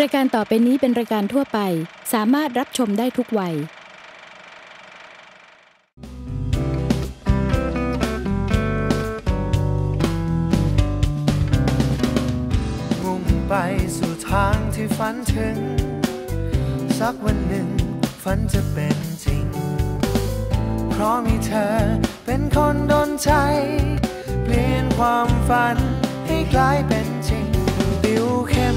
รายการต่อไปนี้เป็นรายการทั่วไปสามารถรับชมได้ทุกวัย มุ่งไปสู่ทางที่ฝันถึง สักวันหนึ่งฝันจะเป็นจริงเพราะมีเธอเป็นคนดนใจ เปลี่ยนความฝัน ให้กลายเป็นจริงดิวเข้ม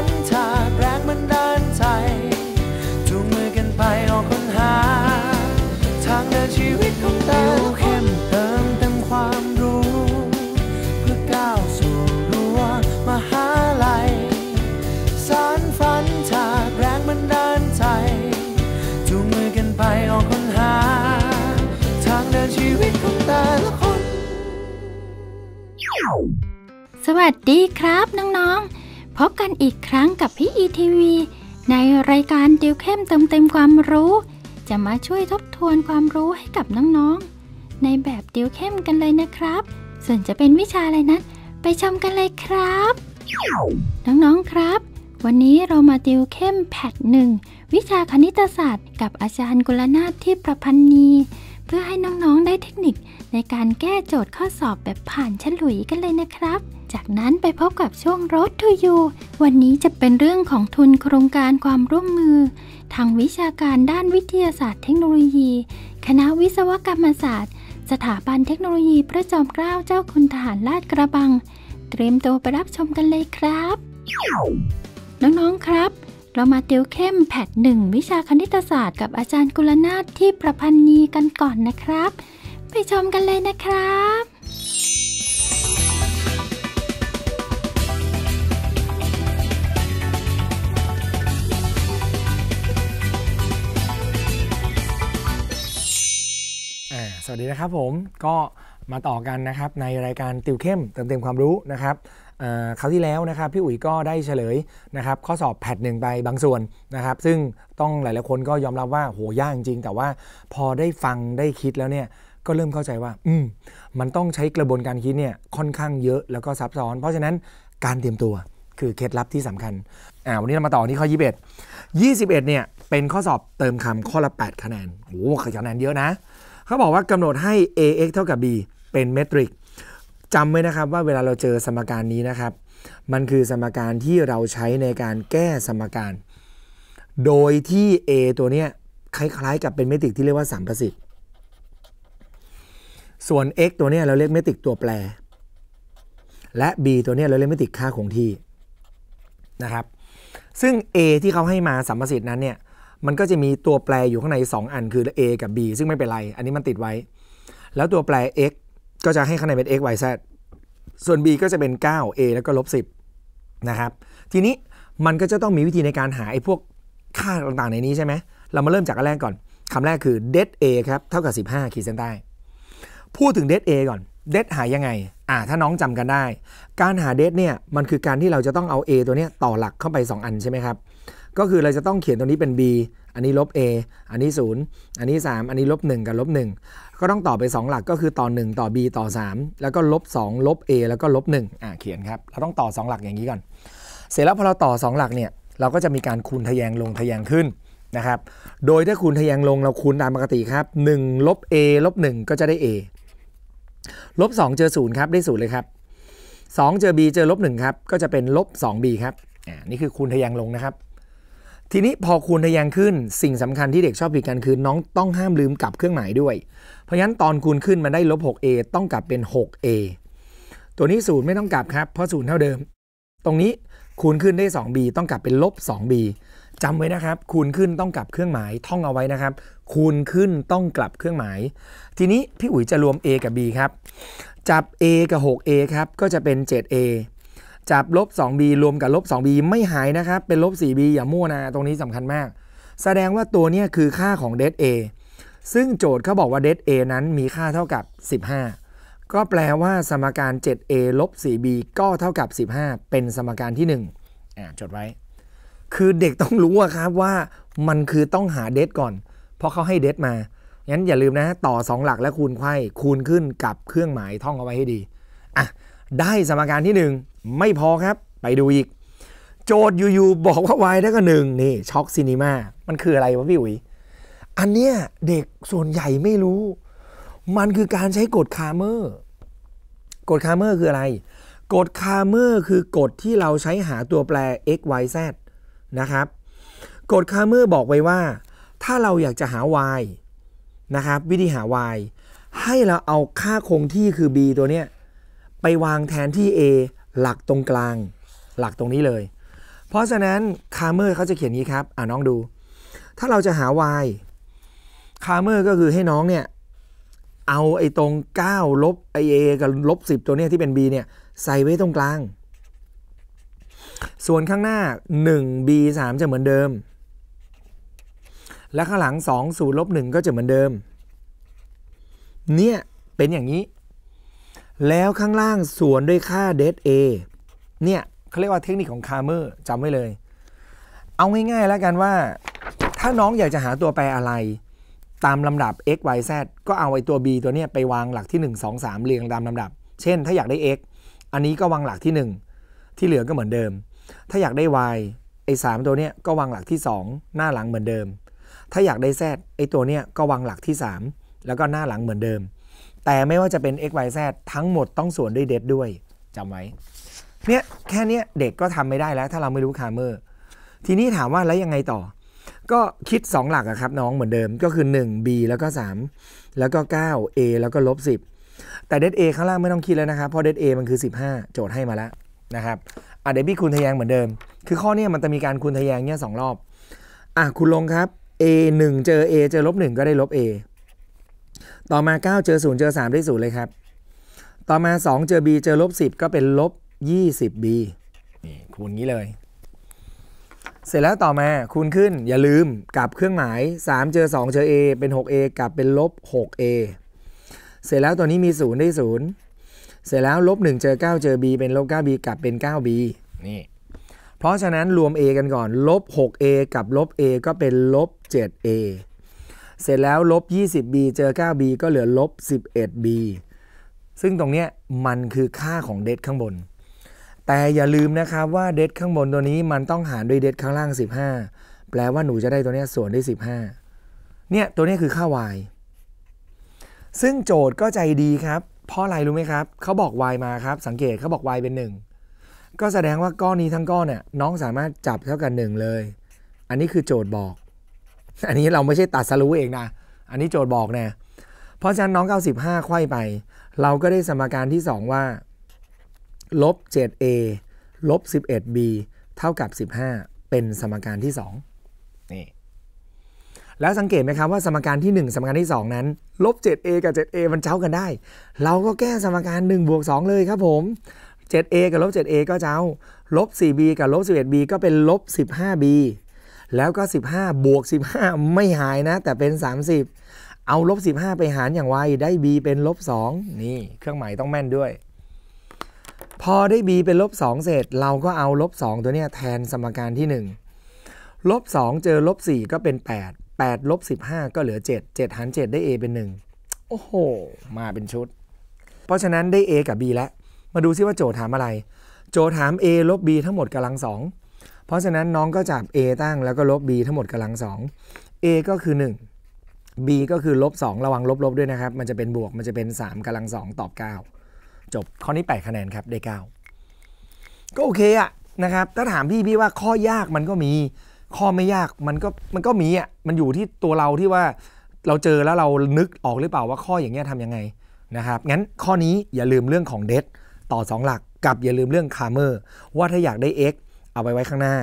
นวัสดีครับน้อง ๆ พบกันอีกครั้งกับพี่อีทีวีในรายการติวเข้มเติมเต็มความรู้ จะมาช่วยทบทวนความรู้ให้กับน้อง ๆ ในแบบติวเข้มกันเลยนะครับ ส่วนจะเป็นวิชาอะไรนะั้นไปชมกันเลยครับ น้อง ๆ ครับ วันนี้เรามาติวเข้มแพทหนึ่งวิชาคณิตศาสตร์ กับอาจารย์กุลนาถที่ประพันธ์นีพื่อให้น้องๆได้เทคนิคในการแก้โจทย์ข้อสอบแบบผ่านฉลุยกันเลยนะครับ จากนั้นไปพบกับช่วง Road to You วันนี้จะเป็นเรื่องของทุนโครงการความร่วมมือ ทางวิชาการด้านวิทยาศาสตร์เทคโนโลยี คณะวิศวกรรมศาสตร์ สถาบันเทคโนโลยีพระจอมเกล้าเจ้าคุณทหารลาดกระบัง เตรียมตัวไปรับชมกันเลยครับ น้องๆครับเรามาติวเข้มแผดหนึ่ง วิชาคณิตศาสตร์กับอาจารย์กุลนาถที่ประพันธ์นีกันก่อนนะครับ ไปชมกันเลยนะครับ สวัสดีนะครับผมก็มาต่อกันนะครับในรายการติวเข้มเติมเต็มความรู้นะครับคราวที่แล้วนะครับพี่อุ๋ยก็ได้เฉลยนะครับข้อสอบแพทหนึ่งไปบางส่วนนะครับซึ่งต้องหลายๆคนก็ยอมรับว่าโหยากจริง แต่ว่าพอได้ฟังได้คิดแล้วเนี่ยก็เริ่มเข้าใจว่าอืมมันต้องใช้กระบวนการคิดเนี่ยค่อนข้างเยอะแล้วก็ซับซ้อน เพราะฉะนั้นการเตรียมตัวคือเคล็ดลับที่สำคัญอ่าวันนี้เรามาต่อที่ข้อ 21 21เนี่ยเป็นข้อสอบเติมคำข้อละ8คะแนนโอ้โหคะแนนเยอะนะ เขาบอกว่ากำหนดให้ ax เท่ากับ b เป็นเมตริกจำไว้นะครับว่าเวลาเราเจอสมการนี้นะครับมันคือสมการที่เราใช้ในการแก้สมการ โดยที่ A ตัวเนี้ยคล้ายๆกับเป็นเมตริกที่เรียกว่าสัมประสิทธิ์ ส่วน x ตัวเนี้ยเราเรียกเมตริกตัวแปร และ b ตัวเนี้ยเราเรียกเมตริกค่าคงที่นะครับซึ่ง a ที่เขาให้มาสัมประสิทธิ์นั้นเนี่ยมันก็จะมีตัวแปรอยู่ข้างใน 2 อันคือ a กับ b ซึ่งไม่เป็นไรอันนี้มันติดไว้ แล้วตัวแปร x ก็จะให้คะแนนเป็น x y z ส่วน b ก็จะเป็น 9 a แล้วก็ลบ 10นะครับ ทีนี้มันก็จะต้องมีวิธีในการหาไอ้พวกค่าต่างๆในนี้ใช่ไหม เรามาเริ่มจากอันแรกก่อน คำแรกคือ det a ครับ เท่ากับ 15 ขีดเส้นใต้ พูดถึง det a ก่อน det หายยังไง อ่า ถ้าน้องจำกันได้ การหา det เนี่ยมันคือการที่เราจะต้องเอา a ตัวเนี้ยต่อหลักเข้าไป 2 อันใช่ไหมครับก็คือ เราจะต้องเขียนตัวนี้เป็น b อันนี้ลบ a อันนี้ 0 อันนี้ 3 อันนี้ลบ1กับลบ1 ก็ต้องต่อไป 2 หลักก็คือต่อ1ต่อ b ต่อ 3 แล้วก็ลบ2ลบ a แล้วก็ลบ1อ่าเขียนครับ เราต้องต่อ 2 หลักอย่างนี้ก่อน เสร็จแล้วพอเราต่อ 2 หลักเนี่ย เราก็จะมีการคูณทะแยงลงทะแยงขึ้นนะครับ โดยถ้าคูณทะแยงลงเราคูณตามปกติครับ1ลบ a ลบ1ก็จะได้ a ลบ2เจอ0ครับได้0เลยครับ 2 เจอ b เจอลบ1ครับก็จะเป็นลบ 2b ครับ อ่า นี่คือคูณทะแยงลงนะครับทีนี้พอคูณทะแยงขึ้นสิ่งสำคัญที่เด็กชอบผิดกันคือน้องต้องห้ามลืมกลับเครื่องหมายด้วย เพราะฉะนั้นตอนคูณขึ้นมันได้ลบ 6a ต้องกลับเป็น 6a ตัวนี้ศูนย์ไม่ต้องกลับครับ เพราะศูนย์เท่าเดิม ตรงนี้คูณขึ้นได้ 2b ต้องกลับเป็นลบ 2b จำไว้นะครับคูณขึ้นต้องกลับเครื่องหมายท่องเอาไว้นะครับ คูณขึ้นต้องกลับเครื่องหมาย ทีนี้พี่อุ๋ยจะรวม a กับ b ครับจับ a กับ 6a ครับก็จะเป็น 7a จับลบ 2b รวมกับลบ 2b ไม่หายนะครับ เป็นลบ 4b อย่ามั่วนะตรงนี้สำคัญมาก แสดงว่าตัวนี้คือค่าของเด d a ซึ่งโจทย์เขาบอกว่าเด d a นั้นมีค่าเท่ากับ 15 ก็แปลว่าสมการ 7a ลบ 4b ก็เท่ากับ 15 เป็นสมการที่ 1 อ่าจดไว้ คือเด็กต้องรู้ครับว่ามันคือต้องหาเดทก่อน เพราะเขาให้เดทมางั้นอย่าลืมนะต่อ2หลักและคูณไข้คูณขึ้นกับเครื่องหมายท่องเอาไว้ให้ดี อ่ะได้สมการที่ 1 ไม่พอครับ ไปดูอีก โจทย์อยู่ๆบอกว่า y ได้ก็หนึ่งนี่ ช็อกซีนีมามันคืออะไรวะพี่อุ๋ยอันเนี้ยเด็กส่วนใหญ่ไม่รู้ มันคือการใช้กฎคาร์เมอร์ กฎคาร์เมอร์คืออะไร กฎคาร์เมอร์คือกฎที่เราใช้หาตัวแปร x y z นะครับกฎคาร์เมอร์บอกไว้ว่า ถ้าเราอยากจะหา y นะครับวิธีหา y ให้เราเอาค่าคงที่คือ b ตัวเนี้ยไปวางแทนที่ A หลักตรงกลาง หลักตรงนี้เลย เพราะฉะนั้นคาร์เมอร์เขาจะเขียนนี้ครับ อ่าน้องดู ถ้าเราจะหา y คาร์เมอร์ก็คือให้น้องเนี่ย เอาไอ้ตรง 9 ลบไอเอกับลบ 10 ตัวเนี้ยที่เป็น b เนี่ย ใส่ไว้ตรงกลาง ส่วนข้างหน้า 1 b 3 จะเหมือนเดิม และข้างหลัง 2 0 ลบ 1 ก็จะเหมือนเดิม เนี่ยเป็นอย่างนี้แล้วข้างล่างสวนด้วยค่าเดทเอเนี่ยเขาเรียกว่าเทคนิคของคาร์เมอร์จำไว้เลย เอาง่ายๆแล้วกันว่า ถ้าน้องอยากจะหาตัวแปรอะไร ตามลำดับ x y z ก็เอาไอ้ตัว b ตัวเนี้ยไปวางหลักที่ 1 2 3เรียงตามลำดับ เช่นถ้าอยากได้ x อันนี้ก็วางหลักที่ 1 ที่เหลือก็เหมือนเดิม ถ้าอยากได้ y ไอ้สามตัวเนี้ยก็วางหลักที่ 2 หน้าหลังเหมือนเดิม ถ้าอยากได้ z ไอ้ตัวเนี้ยก็วางหลักที่ 3 แล้วก็หน้าหลังเหมือนเดิมแต่ไม่ว่าจะเป็น x y z ทั้งหมดต้องส่วนด้วยเดฟด้วยจำไว้เนี่ยแค่เนี้ยเด็กก็ทำไม่ได้แล้ว ถ้าเราไม่รู้คาเมอร์ทีนี้ถามว่าแล้วยังไงต่อ ก็คิด 2 หลักครับ น้องเหมือนเดิมก็คือ 1 b แล้วก็ 3 แล้วก็ 9 a แล้วก็ลบ10แต่เดด a ข้างล่างไม่ต้องคิดแล้วนะครับเพราะเดด a มันคือ 15 โจทย์ให้มาแล้วนะครับอ่ะเดี๋ยวพี่คูณทะแยงเหมือนเดิม คือข้อนี้มันจะมีการคูณทะแยงเนี่ยสรอบอ่ะคุณลงครับ a 1เจอ a เจอลบ1ก็ได้ลบ a ต่อมา 9 เจอ 0 เจอ 3 ได้ 0 เลยครับ ต่อมา 2 เจอ b เจอลบ 10 ก็เป็นลบ 20b นี่คูณงี้เลย เสร็จแล้วต่อมาคูณขึ้นอย่าลืมกลับเครื่องหมาย 3 เจอ 2 เจอ a เป็น 6a กลับเป็นลบ 6a เสร็จแล้วตัวนี้มี 0 ได้ 0 เสร็จแล้วลบ 1 เจอ 9 เจอ b เป็นลบ 9b กลับเป็น 9b นี่ เพราะฉะนั้นรวม a กันก่อนลบ 6a กับลบ a ก็เป็นลบ 7a เสร็จแล้วลบ 20b เจอ 9b ก็เหลือลบ 11b ซึ่งตรงเนี้ยมันคือค่าของเดทข้างบน แต่อย่าลืมนะครับว่าเดทข้างบนตัวนี้มันต้องหารด้วยเดทข้างล่าง 15 แปลว่าหนูจะได้ตัวเนี้ยส่วนด้วย15 เนี่ยตัวนี้คือค่า y ซึ่งโจทย์ก็ใจดีครับ เพราะอะไรรู้ไหมครับเขาบอก y มาครับ สังเกตเขาบอก y เป็น 1 ก็แสดงว่าก้อนนี้ทั้งก้อนเนี่ยน้องสามารถจับเท่ากัน1เลยอันนี้คือโจทย์บอกอันนี้เราไม่ใช่ตัดสรู้เองนะ อันนี้โจทย์บอกนะเพราะฉะนั้นน้อง95ไขว้ไป เราก็ได้สมการที่ 2 ว่าลบ 7a ลบ 11b เท่ากับ15 เป็นสมการที่2นี่แล้วสังเกตไหมครับว่าสมการที่ 1 สมการที่ 2 นั้นลบ 7a กับ 7a มันเจ้ากันได้ เราก็แก้สมการ1บวก2เลยครับผม 7a กับลบ 7a ก็เจ้าลบ 4b กับลบ 11b ก็เป็นลบ 15b แล้วก็ 15 บวก 15 ไม่หายนะ แต่เป็น 30 เอาลบ15 ไปหารอย่างไวได้ b เป็นลบ2นี่ เครื่องหมายต้องแม่นด้วย พอได้ b เป็นลบ2 เสร็จเราก็เอาลบ2 ตัวเนี้ยแทนสมการที่1ลบ2 เจอลบ4 ก็เป็น 8 8ลบ15 ก็เหลือ 7 7หาร 7 ได้ a เป็น 1 โอ้โห มาเป็นชุด เพราะฉะนั้นได้ a กับ b แล้วมาดูซิว่าโจทย์ถามอะไร โจทย์ถาม a ลบ b ทั้งหมดกำลัง2เพราะฉะนั้นน้องก็จับ A ตั้งแล้วก็ลบ B ทั้งหมดกำลัง 2 A ก็คือ 1 B ก็คือลบ 2 ระวังลบลบด้วยนะครับ มันจะเป็นบวกมันจะเป็น 3กำลัง 2 ตอบ 9 จบข้อนี้8คะแนนครับ ได้ 9 ก็โอเคอะนะครับ ถ้าถามพี่พี่ว่าข้อยากมันก็มี ข้อไม่ยากมันก็มันก็มีอะมันอยู่ที่ตัวเราที่ว่าเราเจอแล้วเรานึกออกหรือเปล่าว่าข้ออย่างเงี้ยทำยังไงนะครับงั้นข้อนี้อย่าลืมเรื่องของเดตต่อ 2หลักกับอย่าลืมเรื่องคาร์เมอร์ว่าถ้าอยากได้ x เอาไว้ไว้ข้างหน้า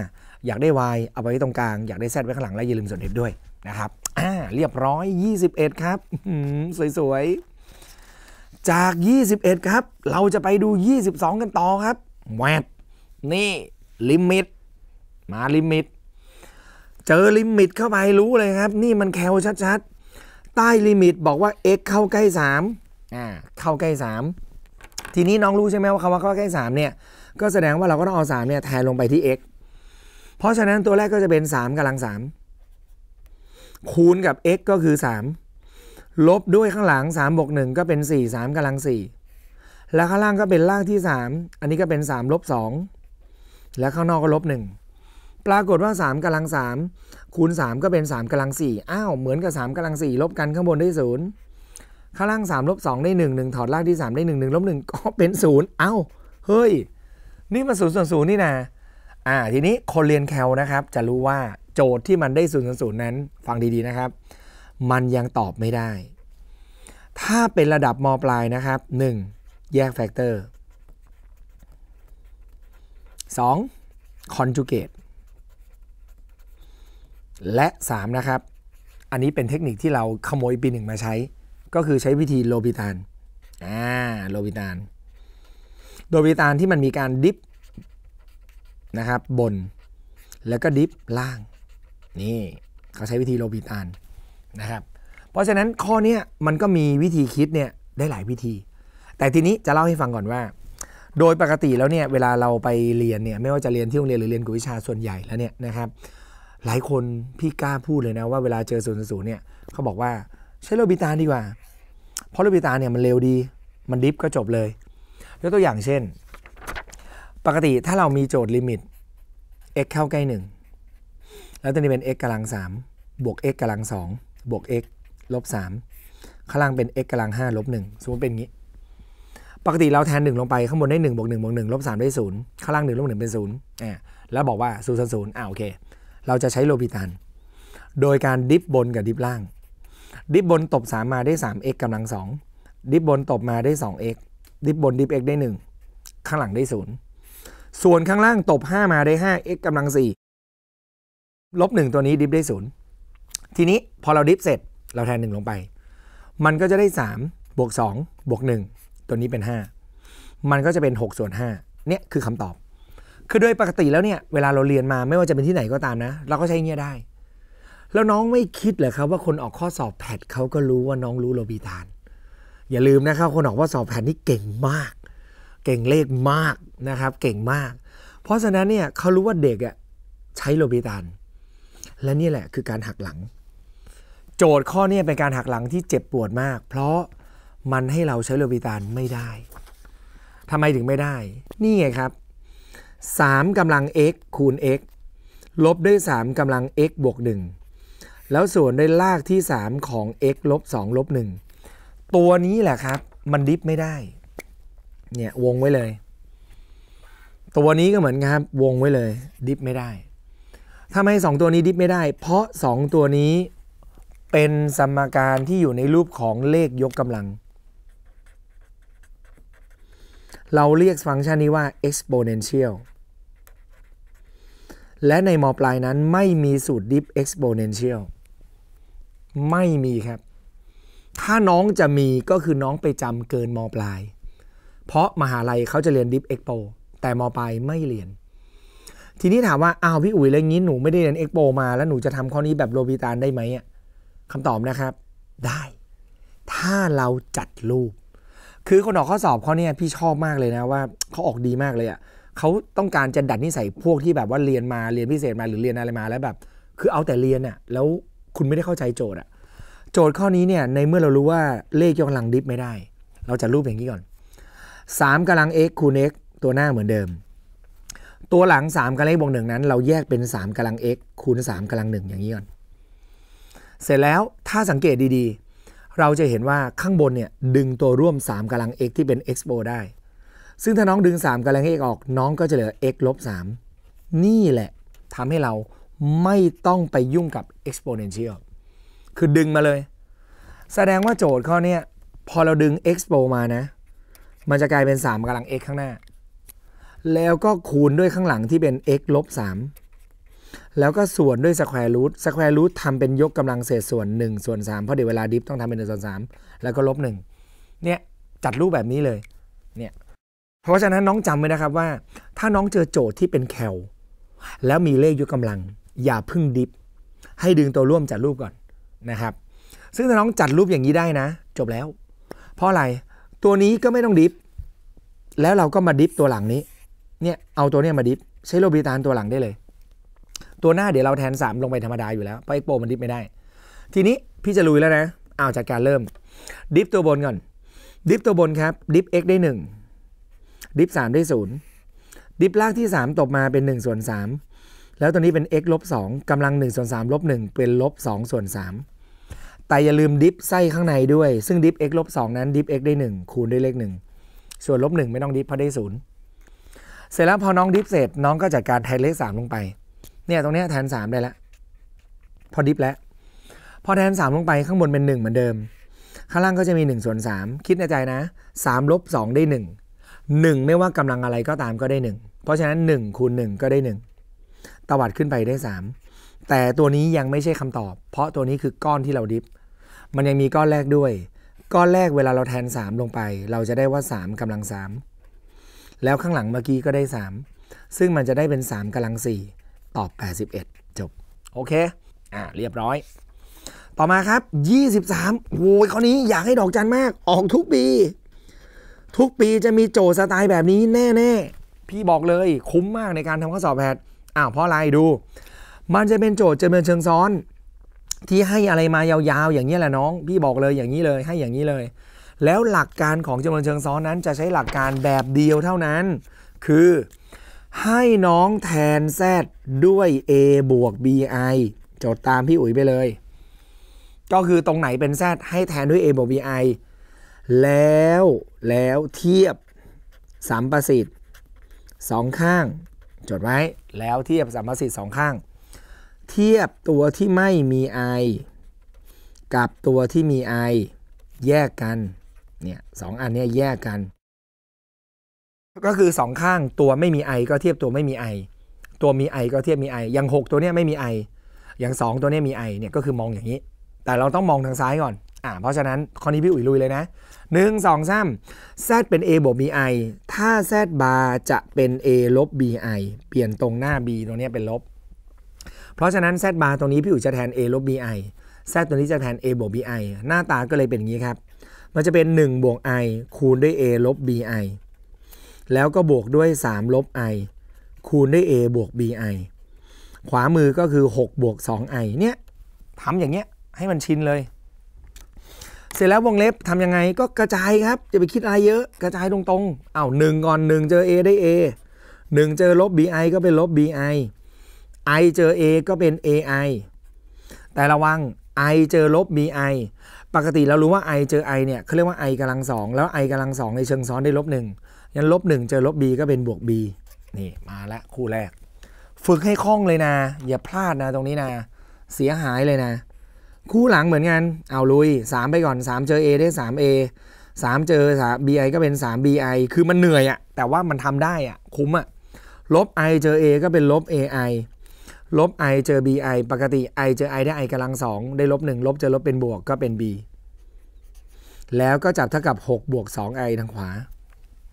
อยากได้ y เอาไ้ไว้ตรงกลาง อยากได้แดไว้ข้างหลังและอย่าลืมส่วน f ด้วยนะครับอ่าเรียบร้อย 21 ครับสวยๆจาก 21 ครับ เราจะไปดู 22 กันต่อครับแวด นี่ลิมิต มาลิมิต เจอลิมิตเข้าไปรู้เลยครับ นี่มันแคลชัดๆ ใต้ลิมิตบอกว่า x เข้าใกล้3อ่าเข้าใกล้ 3 ทีนี้น้องรู้ใช่ไหมว่าคำว่าเข้าใกล้3เนี่ยก็แสดงว่าเราก็ต้องเอา3เนี่ยแทนลงไปที่ x เพราะฉะนั้นตัวแรกก็จะเป็น 3กำลัง3คูณกับ x ก็คือ 3 ลบด้วยข้างหลัง 3บวก1ก็เป็น 4 3กำลัง 4 แล้วข้างล่างก็เป็นรากที่ 3 อันนี้ก็เป็น3ลบ2แล้วข้างนอกก็ลบ1 ปรากฏว่า 3กำลัง 3 คูณ3ก็เป็น 3กำลัง4อ้าว เหมือนกับ 3กำลัง 4 ลบกันข้างบนได้0ข้างล่าง3ลบ2ได้1 1ถอดรากที่ 3 ได้1 1ลบ1ก็เป็น0อ้าวเฮ้ยนี่มันศูนย์ส่วนศูนย์นี่นะ อ่า ทีนี้คนเรียนแคลนะครับ จะรู้ว่าโจทย์ที่มันได้ศูนย์ส่วนศูนย์นั้นฟังดีๆนะครับ มันยังตอบไม่ได้ ถ้าเป็นระดับมปลายนะครับ 1. แยกแฟกเตอร์ 2. คอนจูเกต และ 3 นะครับ อันนี้เป็นเทคนิคที่เราขโมยปีหนึ่งมาใช้ ก็คือใช้วิธีโลบิตานอ่า โลบิตานโดยวิตานที่มันมีการดิฟนะครับบน แล้วก็ดิฟล่างนี่เขาใช้วิธีโลบิตานนะครับเพราะฉะนั้นข้อนี้มันก็มีวิธีคิดเนี่ยได้หลายวิธี แต่ทีนี้จะเล่าให้ฟังก่อนว่า โดยปกติแล้วเนี่ยเวลาเราไปเรียนเนี่ยไม่ว่าจะเรียนที่โรงเรียนหรือเรียนกววิชาส่วนใหญ่แล้วเนี่ยนะครับ หลายคนพี่กล้าพูดเลยนะว่าเวลาเจอศูนย์ศูนย์เนี่ยเขาบอกว่าใช้โลบิตานดีกว่า เพราะโลบิตานเนี่ยมันเร็วดี มันดิฟก็จบเลยยกตัวอย่างเช่น ปกติถ้าเรามีโจทย์ลิมิต x เข้าใกล้ 1 แล้วตัวนี้เป็น x กำลัง 3 บวก x กำลัง 2 บวก x ลบ 3 ข้างล่างเป็น x กำลัง 5 ลบ1สมมติเป็นงี้ ปกติเราแทน 1 ลงไปข้างบนได้1บวก1บวก1ลบ 3 ได้ 0 ข้างล่าง1ลบ1เป็น0อ่าแล้วบอกว่า0ย์อ่าโอเค เราจะใช้โลพิตัน โดยการดิฟบนกับดิฟล่าง ดิฟบนตบ3มาได้ 3x กำลัง2ดิฟบนตบมาได้ 2x ดิฟบนดิฟเอกได้ 1 ข้างหลังได้ 0 ส่วนข้างล่างตบ 5 มาได้5 x กำลัง4ลบ1ตัวนี้ดิฟได้ 0 ทีนี้พอเราดิฟเสร็จ เราแทน 1 ลงไป มันก็จะได้3บวก2บวก1ตัวนี้เป็น 5 มันก็จะเป็น6ส่วน5เนี่ยคือคำตอบ คือโดยปกติแล้วเนี่ย เวลาเราเรียนมาไม่ว่าจะเป็นที่ไหนก็ตามนะ เราก็ใช้เงี้ยได้ แล้วน้องไม่คิดเหรอครับว่าคนออกข้อสอบแพทเขาก็รู้ว่าน้องรู้โลบีทานอย่าลืมนะครับคนออกว่าสอบแผนนี่เก่งมาก เก่งเลขมากนะครับ เก่งมาก เพราะฉะนั้นเนี่ยเขารู้ว่าเด็กอ่ะใช้โลบิตันและนี่แหละ คือการหักหลัง โจทย์ข้อนี้เป็นการหักหลังที่เจ็บปวดมาก เพราะมันให้เราใช้โลบิตันไม่ได้ทำไมถึงไม่ได้ นี่ไงครับ3กำลัง x คูณ x ลบด้วย3กำลัง x บวก1 แล้วส่วนด้วยลากที่ 3 ของ x ลบ2ลบ1ตัวนี้แหละครับมันดิฟไม่ได้ เนี่ย วงไว้เลย ตัวนี้ก็เหมือนกันครับ วงไว้เลยดิฟไม่ได้ทำให้สองตัวนี้ดิฟไม่ได้ เพราะสองตัวนี้เป็นสมการที่อยู่ในรูปของเลขยกกำลัง เราเรียกฟังก์ชันนี้ว่า exponential และในมอปลายนั้นไม่มีสูตรดิฟ exponential ไม่มีครับถ้าน้องจะมีก็คือน้องไปจำเกินมปลาย เพราะมหาลัยเขาจะเรียนดิฟเอ็กโปแต่มปลายไม่เรียน ทีนี้ถามว่า อ้าวพี่อุ๋ยอะไรงี้ หนูไม่ได้เรียนเอ็กโปมาแล้วหนูจะทำข้อนี้แบบโรบิตานได้ไหมคำตอบนะครับ ได้ ถ้าเราจัดรูป คือคนออกข้อสอบข้อนี้พี่ชอบมากเลยนะว่าเขาออกดีมากเลยอะ่ะเขาต้องการจะดัดนิสัยพวกที่แบบว่าเรียนมาเรียนพิเศษมาหรือเรียนอะไรมาแล้วแบบ คือเอาแต่เรียนอะ่ะแล้วคุณไม่ได้เข้าใจโจทย์อะ่ะโจทย์ข้อนี้เนี่ยในเมื่อเรารู้ว่าเลขยกกำลังดิฟไม่ได้ เราจะรูปอย่างนี้ก่อน 3กำลัง x คูณ x ตัวหน้าเหมือนเดิม ตัวหลัง 3กำลังบวกหนึ่งนั้น เราแยกเป็น 3กำลัง x คูณ3กำลังหนึ่งอย่างนี้ก่อน เสร็จแล้วถ้าสังเกตดี ๆ เราจะเห็นว่าข้างบนเนี่ยดึงตัวร่วม 3กำลัง x ที่เป็น x โบได้ ซึ่งถ้าน้องดึง 3กำลัง x ออก น้องก็จะเหลือ x ลบ3นี่แหละทำให้เราไม่ต้องไปยุ่งกับ exponential คือดึงมาเลย แสดงว่าโจทย์ข้อนี้พอเราดึง x p o มานะมันจะกลายเป็น 3กำลัง x ข้างหน้า แล้วก็คูณด้วยข้างหลังที่เป็น x ลบ3แล้วก็ส่วนด้วย square root square root ทำเป็นยกกำลังเศษส่วน 1 ส่วน3เพราะเดี๋ยวเวลาดิฟต้องทำเป็น1ส่วน3แล้วก็ลบ1เนี่ยจัดรูปแบบนี้เลยเนี่ยเพราะฉะนั้นน้องจำไว้นะครับว่า ถ้าน้องเจอโจทย์ที่เป็นแคลแล้วมีเลขยกกำลัง อย่าพึ่งดิฟ ให้ดึงตัวร่วมจัดรูปก่อนนะครับซึ่งถ้าน้องจัดรูปอย่างนี้ได้นะ จบแล้ว เพราะอะไรตัวนี้ก็ไม่ต้องดิฟ แล้วเราก็มาดิฟตัวหลังนี้เนี่ยเอาตัวเนี้ยมาดิฟ ใช้โลบิตานตัวหลังได้เลย ตัวหน้าเดี๋ยวเราแทน 3 ลงไปธรรมดาอยู่แล้วไปโปมันดิฟไม่ได้ ทีนี้พี่จะลุยแล้วนะเอาจากการเริ่ม ดิฟตัวบนก่อน ดิฟตัวบนครับ ดิฟ x ได้ 1 ดิฟ3ได้0ดิฟล่างที่ 3ตกมาเป็น1ส่วน3แล้วตัวนี้เป็น x ลบ2กำลัง1ส่วน3ลบ1เป็นลบ2ส่วน3แต่อย่าลืมดิฟไส้ข้างในด้วย ซึ่งดิฟ x ลบ2นั้นดิฟ x ได้ 1 คูณด้วยเลข 1 ส่วนลบ1ไม่ต้องดิฟเพราะได้ 0 เสร็จแล้วพอน้องดิฟเสร็จน้องก็จัดการแทนเลข3ลงไป เนี่ยตรงนี้แทน 3 ได้แล้วพอดิฟแล้ว พอแทน 3 ลงไปข้างบนเป็น 1 เหมือนเดิม ข้างล่างก็จะมี1ส่วน3 คิดในใจนะ3ลบ2ได้ 1 1 ไม่ว่ากำลังอะไรก็ตามก็ได้ 1 เพราะฉะนั้น1คูณ1ก็ได้1ตวัดขึ้นไปได้ 3 แต่ตัวนี้ยังไม่ใช่คำตอบ เพราะตัวนี้คือก้อนที่เราดิฟ มันยังมีก้อนแรกด้วย ก้อนแรกเวลาเราแทน 3 ลงไป เราจะได้ว่า 3กำลัง 3 แล้วข้างหลังเมื่อกี้ก็ได้ 3 ซึ่งมันจะได้เป็น3กำลัง4 ตอบ 81 จบ โอเค อ่าเรียบร้อย ต่อมาครับ 23โอ้ยข้อนี้อยากให้ดอกจันมากออกทุกปี ทุกปีจะมีโจทย์สไตล์แบบนี้แน่ๆพี่บอกเลยคุ้มมากในการทำข้อสอบแพทอ้าวเพราะอะไรดูมันจะเป็นโจทย์จำนวนเชิงซ้อน ที่ให้อะไรมายาว ๆ อย่างนี้แหละน้อง พี่ บอกเลยอย่างนี้เลยให้อย่างนี้เลย แล้วหลักการของจำนวนเชิงซ้อนนั้นจะใช้หลักการแบบเดียวเท่านั้น คือ ให้น้องแทนแซดด้วย a บวก bi โจทย์ตาม พี่อุ๋ยไปเลย ก็คือตรงไหนเป็นแซดให้แทนด้วย a บวก bi แล้วแล้วเทียบสัมประสิทธิ์สองข้างจดไว้แล้วเทียบสัมประสิทธิ์สองข้าง เทียบตัวที่ไม่มีไอกับตัวที่มีไอแยกกันเนี่ยสองอันนี้แยกกัน ก็คือสองข้างตัวไม่มีไอก็เทียบตัวไม่มีไอตัวมีไอก็เทียบมีไออย่างหกตัวเนี้ยไม่มีไออย่างสองตัวเนี้ยมีไอเนี่ยก็คือมองอย่างนี้ แต่เราต้องมองทางซ้ายก่อนอ่าเพราะฉะนั้นข้อนี้พี่อุ๋ยลุยเลยนะ1 2 3 z เป็น a บวก bi ถ้า z บาร์จะเป็น a ลบ bi เปลี่ยนตรงหน้า b ตรงนี้เป็นลบ เพราะฉะนั้น z บาร์ตรงนี้พี่อุ๋ยจะแทน a ลบ bi z ตัวนี้จะแทน a บวก bi หน้าตาก็เลยเป็นอย่างนี้ครับ มันจะเป็น 1 บวก i คูณด้วย a ลบ bi แล้วก็บวกด้วย3ลบ i คูณด้วย a บวก bi ขวามือก็คือ 6บวก 2i เนี่ยทำอย่างเงี้ยให้มันชินเลยเสร็จแล้ววงเล็บทํำยังไงก็กระจายครับจะไปคิดอะไรเยอะกระจายตรงๆออาวหนึ่งก่อนหนึ่งเจอ A ได้ A 1 เจอลบ bi ก็เป็นลบ bi i เจอ a ก็เป็น ai แต่ระวัง i เจอลบ bi ปกติเรารู้ว่า i เจอ i เนี่ยเขาเรียกว่า i กำลังสองแล้ว i กำลังสองในเชิงซ้อนได้ลบหนึ่งยั้นลบหนึ่งเจอลบ b ก็เป็นบวก b นี่มาละคู่แรก ฝึกให้คล่องเลยนะอย่าพลาดนะตรงนี้นะเสียหายเลยนะคู่หลังเหมือนกัน เอาลุย 3 ไปก่อน 3 เจอ A ได้ 3A 3 เจอ3 BI ก็เป็น 3 BI คือมันเหนื่อยอะแต่ว่ามันทำได้อะคุ้มอะลบ I เจอ A ก็เป็นลบ AI ลบ I เจอ BI ปกติ I เจอ I ได้ I กำลังสองได้ลบ 1 ลบเจอลบเป็นบวกก็เป็น B แล้วก็จับเท่ากับ 6 บวก 2i ทางขวา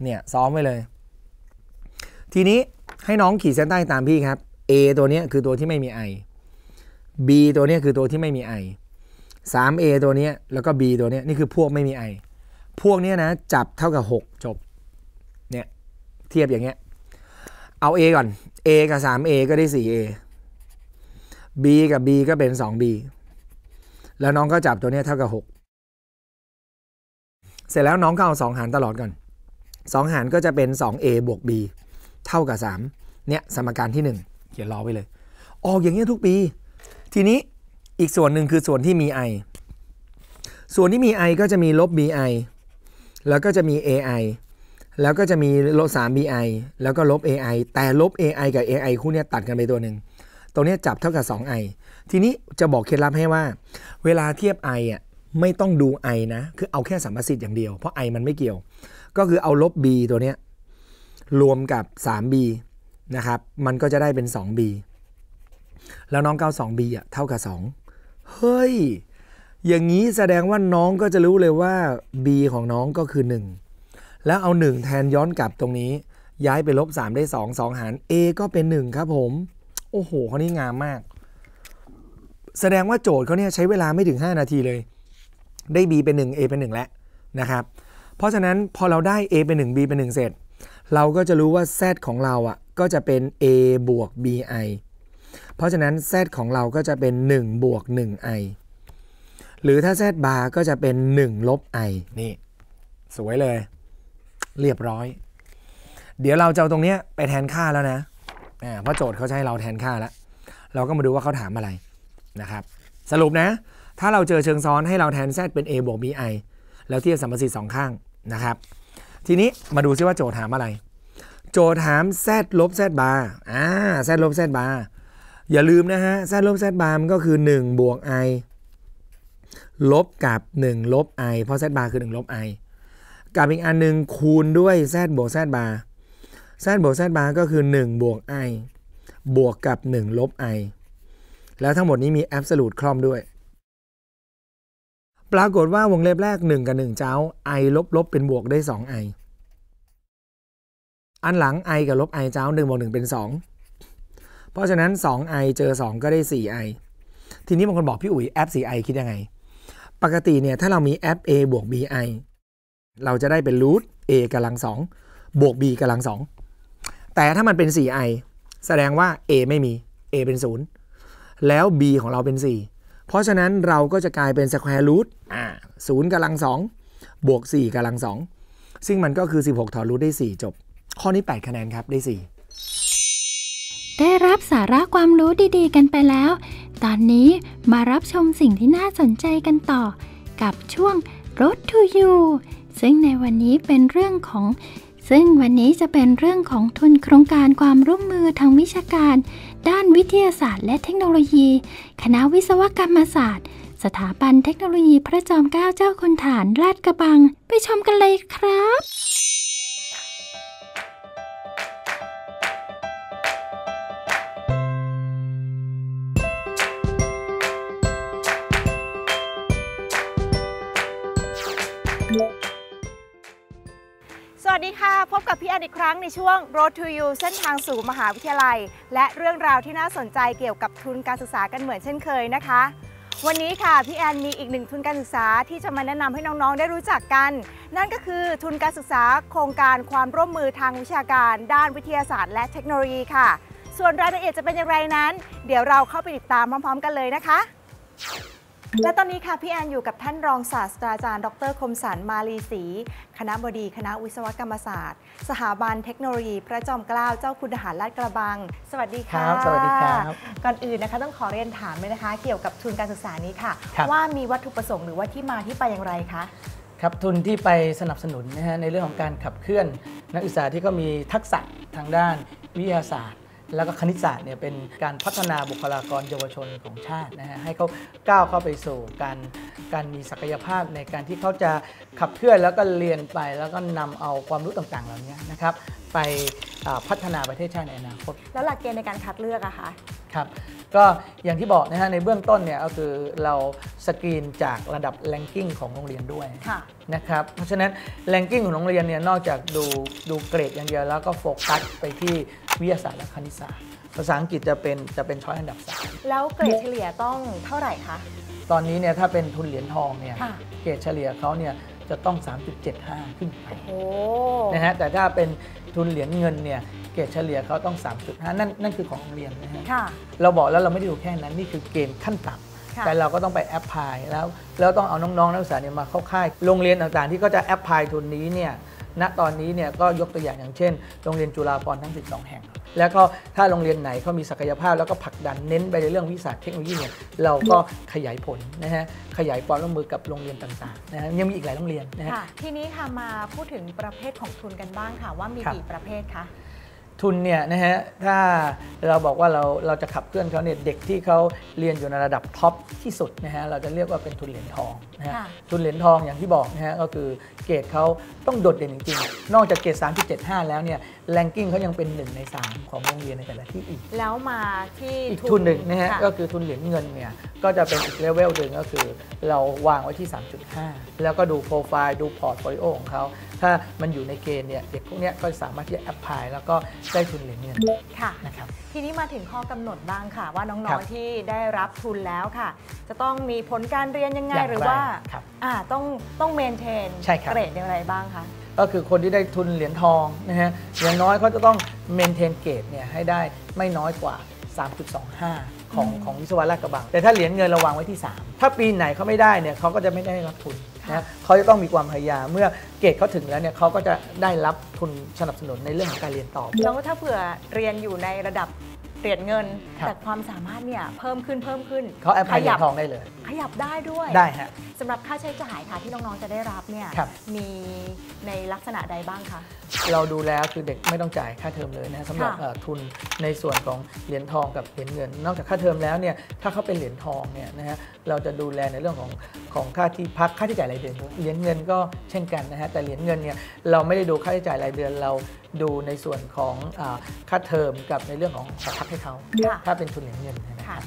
เนี่ย ซ้อมไว้เลย ทีนี้ให้น้องขีดเส้นใต้ตามพี่ครับ a ตัวนี้คือตัวที่ไม่มี i b ตัวนี้คือตัวที่ไม่มี i สาเ a ตัวนี้แล้วก็ B ตัวนี้นี่คือพวกไม่มีไอพวกนี้นะ จับเท่ากับ6จบเนี่ยเทียบอย่างเงี้ยเอา A ก่อน A กับ 3A ก็ได้ 4A B กับ B ก็เป็น 2B แล้วน้องก็จับตัวนี้เท่ากับ6เสร็จแล้วน้องก็เอา2หารตลอดก่อน2หารก็จะเป็น 2A บวก B เท่ากับ 3 เนี่ยสมการที่ 1 เขียนรอไว้เลย ออกอย่างเงี้ยทุกปีทีนี้อีกส่วนหนึ่งคือส่วนที่มี i ส่วนที่มี i ก็จะมีลบ bi แล้วก็จะมี ai แล้วก็จะมีลบ 3bi แล้วก็ลบ ai แต่ลบ ai กับ ai คู่นี้ตัดกันไปตัวหนึ่งตรงนี้จับเท่ากับ 2i ทีนี้จะบอกเคล็ดลับให้ว่าเวลาเทียบ i อ่ะไม่ต้องดู i นะ คือเอาแค่สัมประสิทธิ์อย่างเดียว เพราะ i มันไม่เกี่ยว ก็คือเอาลบ b ตัวนี้รวมกับ 3b นะครับ มันก็จะได้เป็น 2b แล้วน้องา2 b อ่ะเท่ากับ 2เฮ้ย อย่างนี้แสดงว่าน้องก็จะรู้เลยว่า b ของน้องก็คือ 1 แล้วเอา 1 แทนย้อนกลับตรงนี้ ย้ายไปลบ 3 ได้ 2 2 หาร a ก็เป็น 1 ครับผม โอ้โห เขานี่งามมาก แสดงว่าโจทย์เขาเนี่ยใช้เวลาไม่ถึง 5 นาทีเลย ได้ b เป็น 1 a เป็น 1 แล้วนะครับ เพราะฉะนั้นพอเราได้ a เป็น 1 b เป็น 1เสร็จ เราก็จะรู้ว่า z ของเราอะ่ะก็จะเป็น a บวก bi เพราะฉะนั้น z ของเราก็จะเป็น 1 บวก 1i หรือถ้า z บาร์ก็จะเป็น1ลบ i นี่ สวยเลย เรียบร้อย เดี๋ยวเราจะเอาตรงนี้ไปแทนค่าแล้วนะเพราะโจทย์เขาให้เราแทนค่าแล้วเราก็มาดูว่าเขาถามอะไรนะครับสรุปนะถ้าเราเจอเชิงซ้อนให้เราแทน z เป็น a บวก bi แล้วเทียบสมประสิทธิ์สองข้างนะครับทีนี้มาดูซิว่าโจทย์ถามอะไร โจทย์ถาม z ลบ z บาร์อ่า z ลบ z บาร์อย่าลืมนะฮะ z ลบ z บาร์มันก็คือ 1 บวก i ลบกับ 1 ลบ i เพราะ z บาร์คือ1ลบ i กับอีกอันหนึ่งคูณด้วย z บวก z บาร์ z บวก z บาร์ก็คือ 1 บวก i บวกกับ 1 ลบ i แล้วทั้งหมดนี้มีแอบส์ลู e คล่อมด้วย ปรากฏว่าวงเล็บแรก 1 กับ 1 เจ้า i ลบ ลบเป็นบวกได้ 2i อันหลัง i กับลบ i เจ้า1 บวก1เป็น 2เพราะฉะนั้น 2i เจอ 2 ก็ได้ 4i ทีนี้บางคนบอกพี่อุ๋ยแอป 4i คิดยังไง ปกติเนี่ย ถ้าเรามีแอป a บวก bi เราจะได้เป็นรูท a กำลัง 2 บวก b กำลัง 2 แต่ถ้ามันเป็น 4i แสดงว่า a ไม่มี a เป็น 0 แล้ว b ของเราเป็น 4 เพราะฉะนั้นเราก็จะกลายเป็นสแควร์รูทอ่าศูนย์กำลัง 2 บวก 4กำลัง 2 ซึ่งมันก็คือ 16 ถอดรูทได้ 4 จบ ข้อนี้ 8 คะแนนครับ ได้ 4ได้รับสาระความรู้ดีๆกันไปแล้ว ตอนนี้มารับชมสิ่งที่น่าสนใจกันต่อ กับช่วงรถทูยูซึ่งในวันนี้เป็นเรื่องของ ซึ่งวันนี้จะเป็นเรื่องของทุนโครงการความร่วมมือทางวิชาการ ด้านวิทยาศาสตร์และเทคโนโลยี คณะวิศวกรรมศาสตร์ สถาบันเทคโนโลยีพระจอมเกล้าเจ้าคุณฐานราชกระบัง ไปชมกันเลยครับวัสดีค่ะ พบกับพี่แอนอีกครั้งในช่วง Road to You เส้นทางสู่มหาวิทยาลัย และเรื่องราวที่น่าสนใจเกี่ยวกับทุนการศึกษากันเหมือนเช่นเคยนะคะ วันนี้ค่ะ พี่แอนมีอีกหนึ่งทุนการศึกษาที่จะมาแนะนำให้น้องๆ ได้รู้จักกัน นั่นก็คือทุนการศึกษาโครงการความร่วมมือทางวิชาการด้านวิทยาศาสตร์และเทคโนโลยีค่ะ ส่วนรายละเอียดจะเป็นอย่างไรนั้น เดี๋ยวเราเข้าไปติดตามพร้อมๆกันเลยนะคะและตอนนี้ค่ะพี่แอนอยู่กับท่านรองศาสตราจารย์ ดร คมสันมาลีศรีคณะบดี คณะวิศวกรรมศาสตร์ สถาบันเทคโนโลยีพระจอมเกล้าเจ้าคุณทหารลาดกระบัง สวัสดีค่ะครับสวัสดีครับก่อนอื่นนะคะต้องขอเรียนถามเลยนะคะเกี่ยวกับทุนการศึกษานี้ค่ะว่ามีวัตถุประสงค์หรือว่าที่มาที่ไปอย่างไรคะครับทุนที่ไปสนับสนุนนะฮะในเรื่องของการขับเคลื่อนนักศึกษาที่ก็มีทักษะทางด้านวิทยาศาสตร์แล้วก็คณิตศาสตร์เนี่ยเป็นการพัฒนาบุคลากรเยาวชนของชาตินะฮะให้เขาก้าวเข้าไปสู่ การการมีศักยภาพในการที่เขาจะขับเคลื่อนแล้วก็เรียนไป แล้วก็นำเอาความรู้ต่างๆเหล่านี้นะครับไปพัฒนาประเทศชาติในอนาคตแล้วหลักเกณฑ์ในการคัดเลือกอะคะครับก็อย่างที่บอกนะฮะในเบื้องต้นเนี่ยก็คือเราสกรีนจากระดับแลนกิ้งของโรงเรียนด้วยนะครับเพราะฉะนั้นแลนกิ้งของโรงเรียนเนี่ยนอกจากดูดูเกรดอย่างเดียวแล้วก็โฟกัสไปที่วิทยาศาสตร์และคณิตศาสตร์ภาษาอังกฤษจะเป็นจะเป็นช้อยอันดับสามแล้วเกรดเฉลี่ยต้องเท่าไหร่คะ ตอนนี้เนี่ยถ้าเป็นทุนเหรียญทองเนี่ย เกรดเฉลี่ยเขาเนี่ยจะต้อง 3.75 ขึ้นไป โอ้ นะฮะ แต่ถ้าเป็นทุนเหรียญเงินเนี่ยเกรดเฉลี่ยเขาต้อง3.5นั่นนั่นคือของโรงเรียนนะฮะะเราบอกแล้วเราไม่ได้ดูแค่นั้นนี่คือเกณฑ์ขั้นต่ำแต่เราก็ต้องไปแอปพลายแล้ว แล้วต้องเอาน้องๆนักศึกษาเนี่ยมาเข้าค่ายโรงเรียนต่างๆ ที่ก็จะแอปพลายทุนนี้เนี่ยณตอนนี้เนี่ยก็ยกตัวอย่างอย่างเช่นโรงเรียนจุฬาภรณ์ทั้ง 12 แห่ง แล้วก็ถ้าโรงเรียนไหนเขามีศักยภาพแล้วก็ผลักดันเน้นไปในเรื่องวิสายเทคโนโลยีเนี่ยเราก็ขยายผลนะฮะขยายความร่วมมือกับโรงเรียนต่างๆนะฮะยังมีอีกหลายโรงเรียนนะฮะทีนี้ค่ะ มาพูดถึงประเภทของทุนกันบ้างค่ะ ว่ามีกี่ประเภทคะทุนเนี่ยนะฮะถ้าเราบอกว่าเราเราจะขับเคลื่อนเขาเนี่ยเด็กที่เขาเรียนอยู่ในระดับท็อปที่สุดนะฮะเราจะเรียกว่าเป็นทุนเหรียญทองนะฮะทุนเหรียญทองอย่างที่บอกนะฮะก็คือเกรดเขาต้องโดดเด่นจริงๆ นอกจากเกรด3.75แล้วเนี่ยแรงกิ้งเขายังเป็นหนึ่งใน 3 ของโรงเรียนในแต่ละที่อีก แล้วมาที่อีกทุนหนึ่งนะฮะ ก็คือทุนเหรียญเงินเนี่ยก็จะเป็นอีกเลเวลหนึ่งก็คือเราวางไว้ที่ 3.5 แล้วก็ดูโปรไฟล์ดูพอร์ตโฟลิโอของเขาถ้ามันอยู่ในเกณฑ์เนี่ยเด็กพวกนี้ก็สามารถที่จะแอพพลายแล้วก็ได้ทุนเหรียญเงินค่ะนะครับทีนี้มาถึงข้อกำหนดบ้างค่ะ ว่าน้อง ๆ ที่ได้รับทุนแล้วค่ะ จะต้องมีผลการเรียนยังไง หรือว่าต้องต้องเมนเทนเกรดอย่างไรบ้างคะก็คือคนที่ได้ทุนเหรียญทองนะฮะอย่างน้อยเขาจะต้องเมนเทนเกรดเนี่ยให้ได้ ไม่น้อยกว่า 3.25 ของของวิศวะรากระบัง แต่ถ้าเหรียญเงินระวังไว้ที่ 3 ถ้าปีไหนเขาไม่ได้เนี่ยเขาก็จะไม่ได้รับทุนนะเขาจะต้องมีความพยายามเมื่อเกรดเขาถึงแล้วเนี่ยเขาก็จะได้รับทุนสนับสนุนในเรื่องของการเรียนต่อแล้วถ้าเผื่อเรียนอยู่ในระดับเรียนเงินแต่ความสามารถเนี่ยเพิ่มขึ้นเพิ่มขึ้น เขาแอพพลายับทองได้เลยขยับได้ด้วย ได้ฮะสำหรับค่าใช้จ่ายค่ะที่น้องๆจะได้รับเนี่ยมีในลักษณะใดบ้างคะเราดูแล้วคือเด็กไม่ต้องจ่ายค่าเทอมเลยนะสำหรับทุนในส่วนของเหรียญทองกับเหรียญเงิน นอกจากค่าเทอมแล้วเนี่ยถ้าเขาเป็นเหรียญทองเนี่ยนะฮะเราจะดูแลในเรื่องของของค่าที่พักค่าที่จ่ายรายเดือนเหรียญเงินก็เช่นกันนะฮะแต่เหรียญเงินเนี่ยเราไม่ได้ดูค่าใช้จ่ายรายเดือนเราดูในส่วนของอค่าเทอมกับในเรื่องของว์พักให้เขาถ้าเป็นทุนเหรียญเงินนะครับ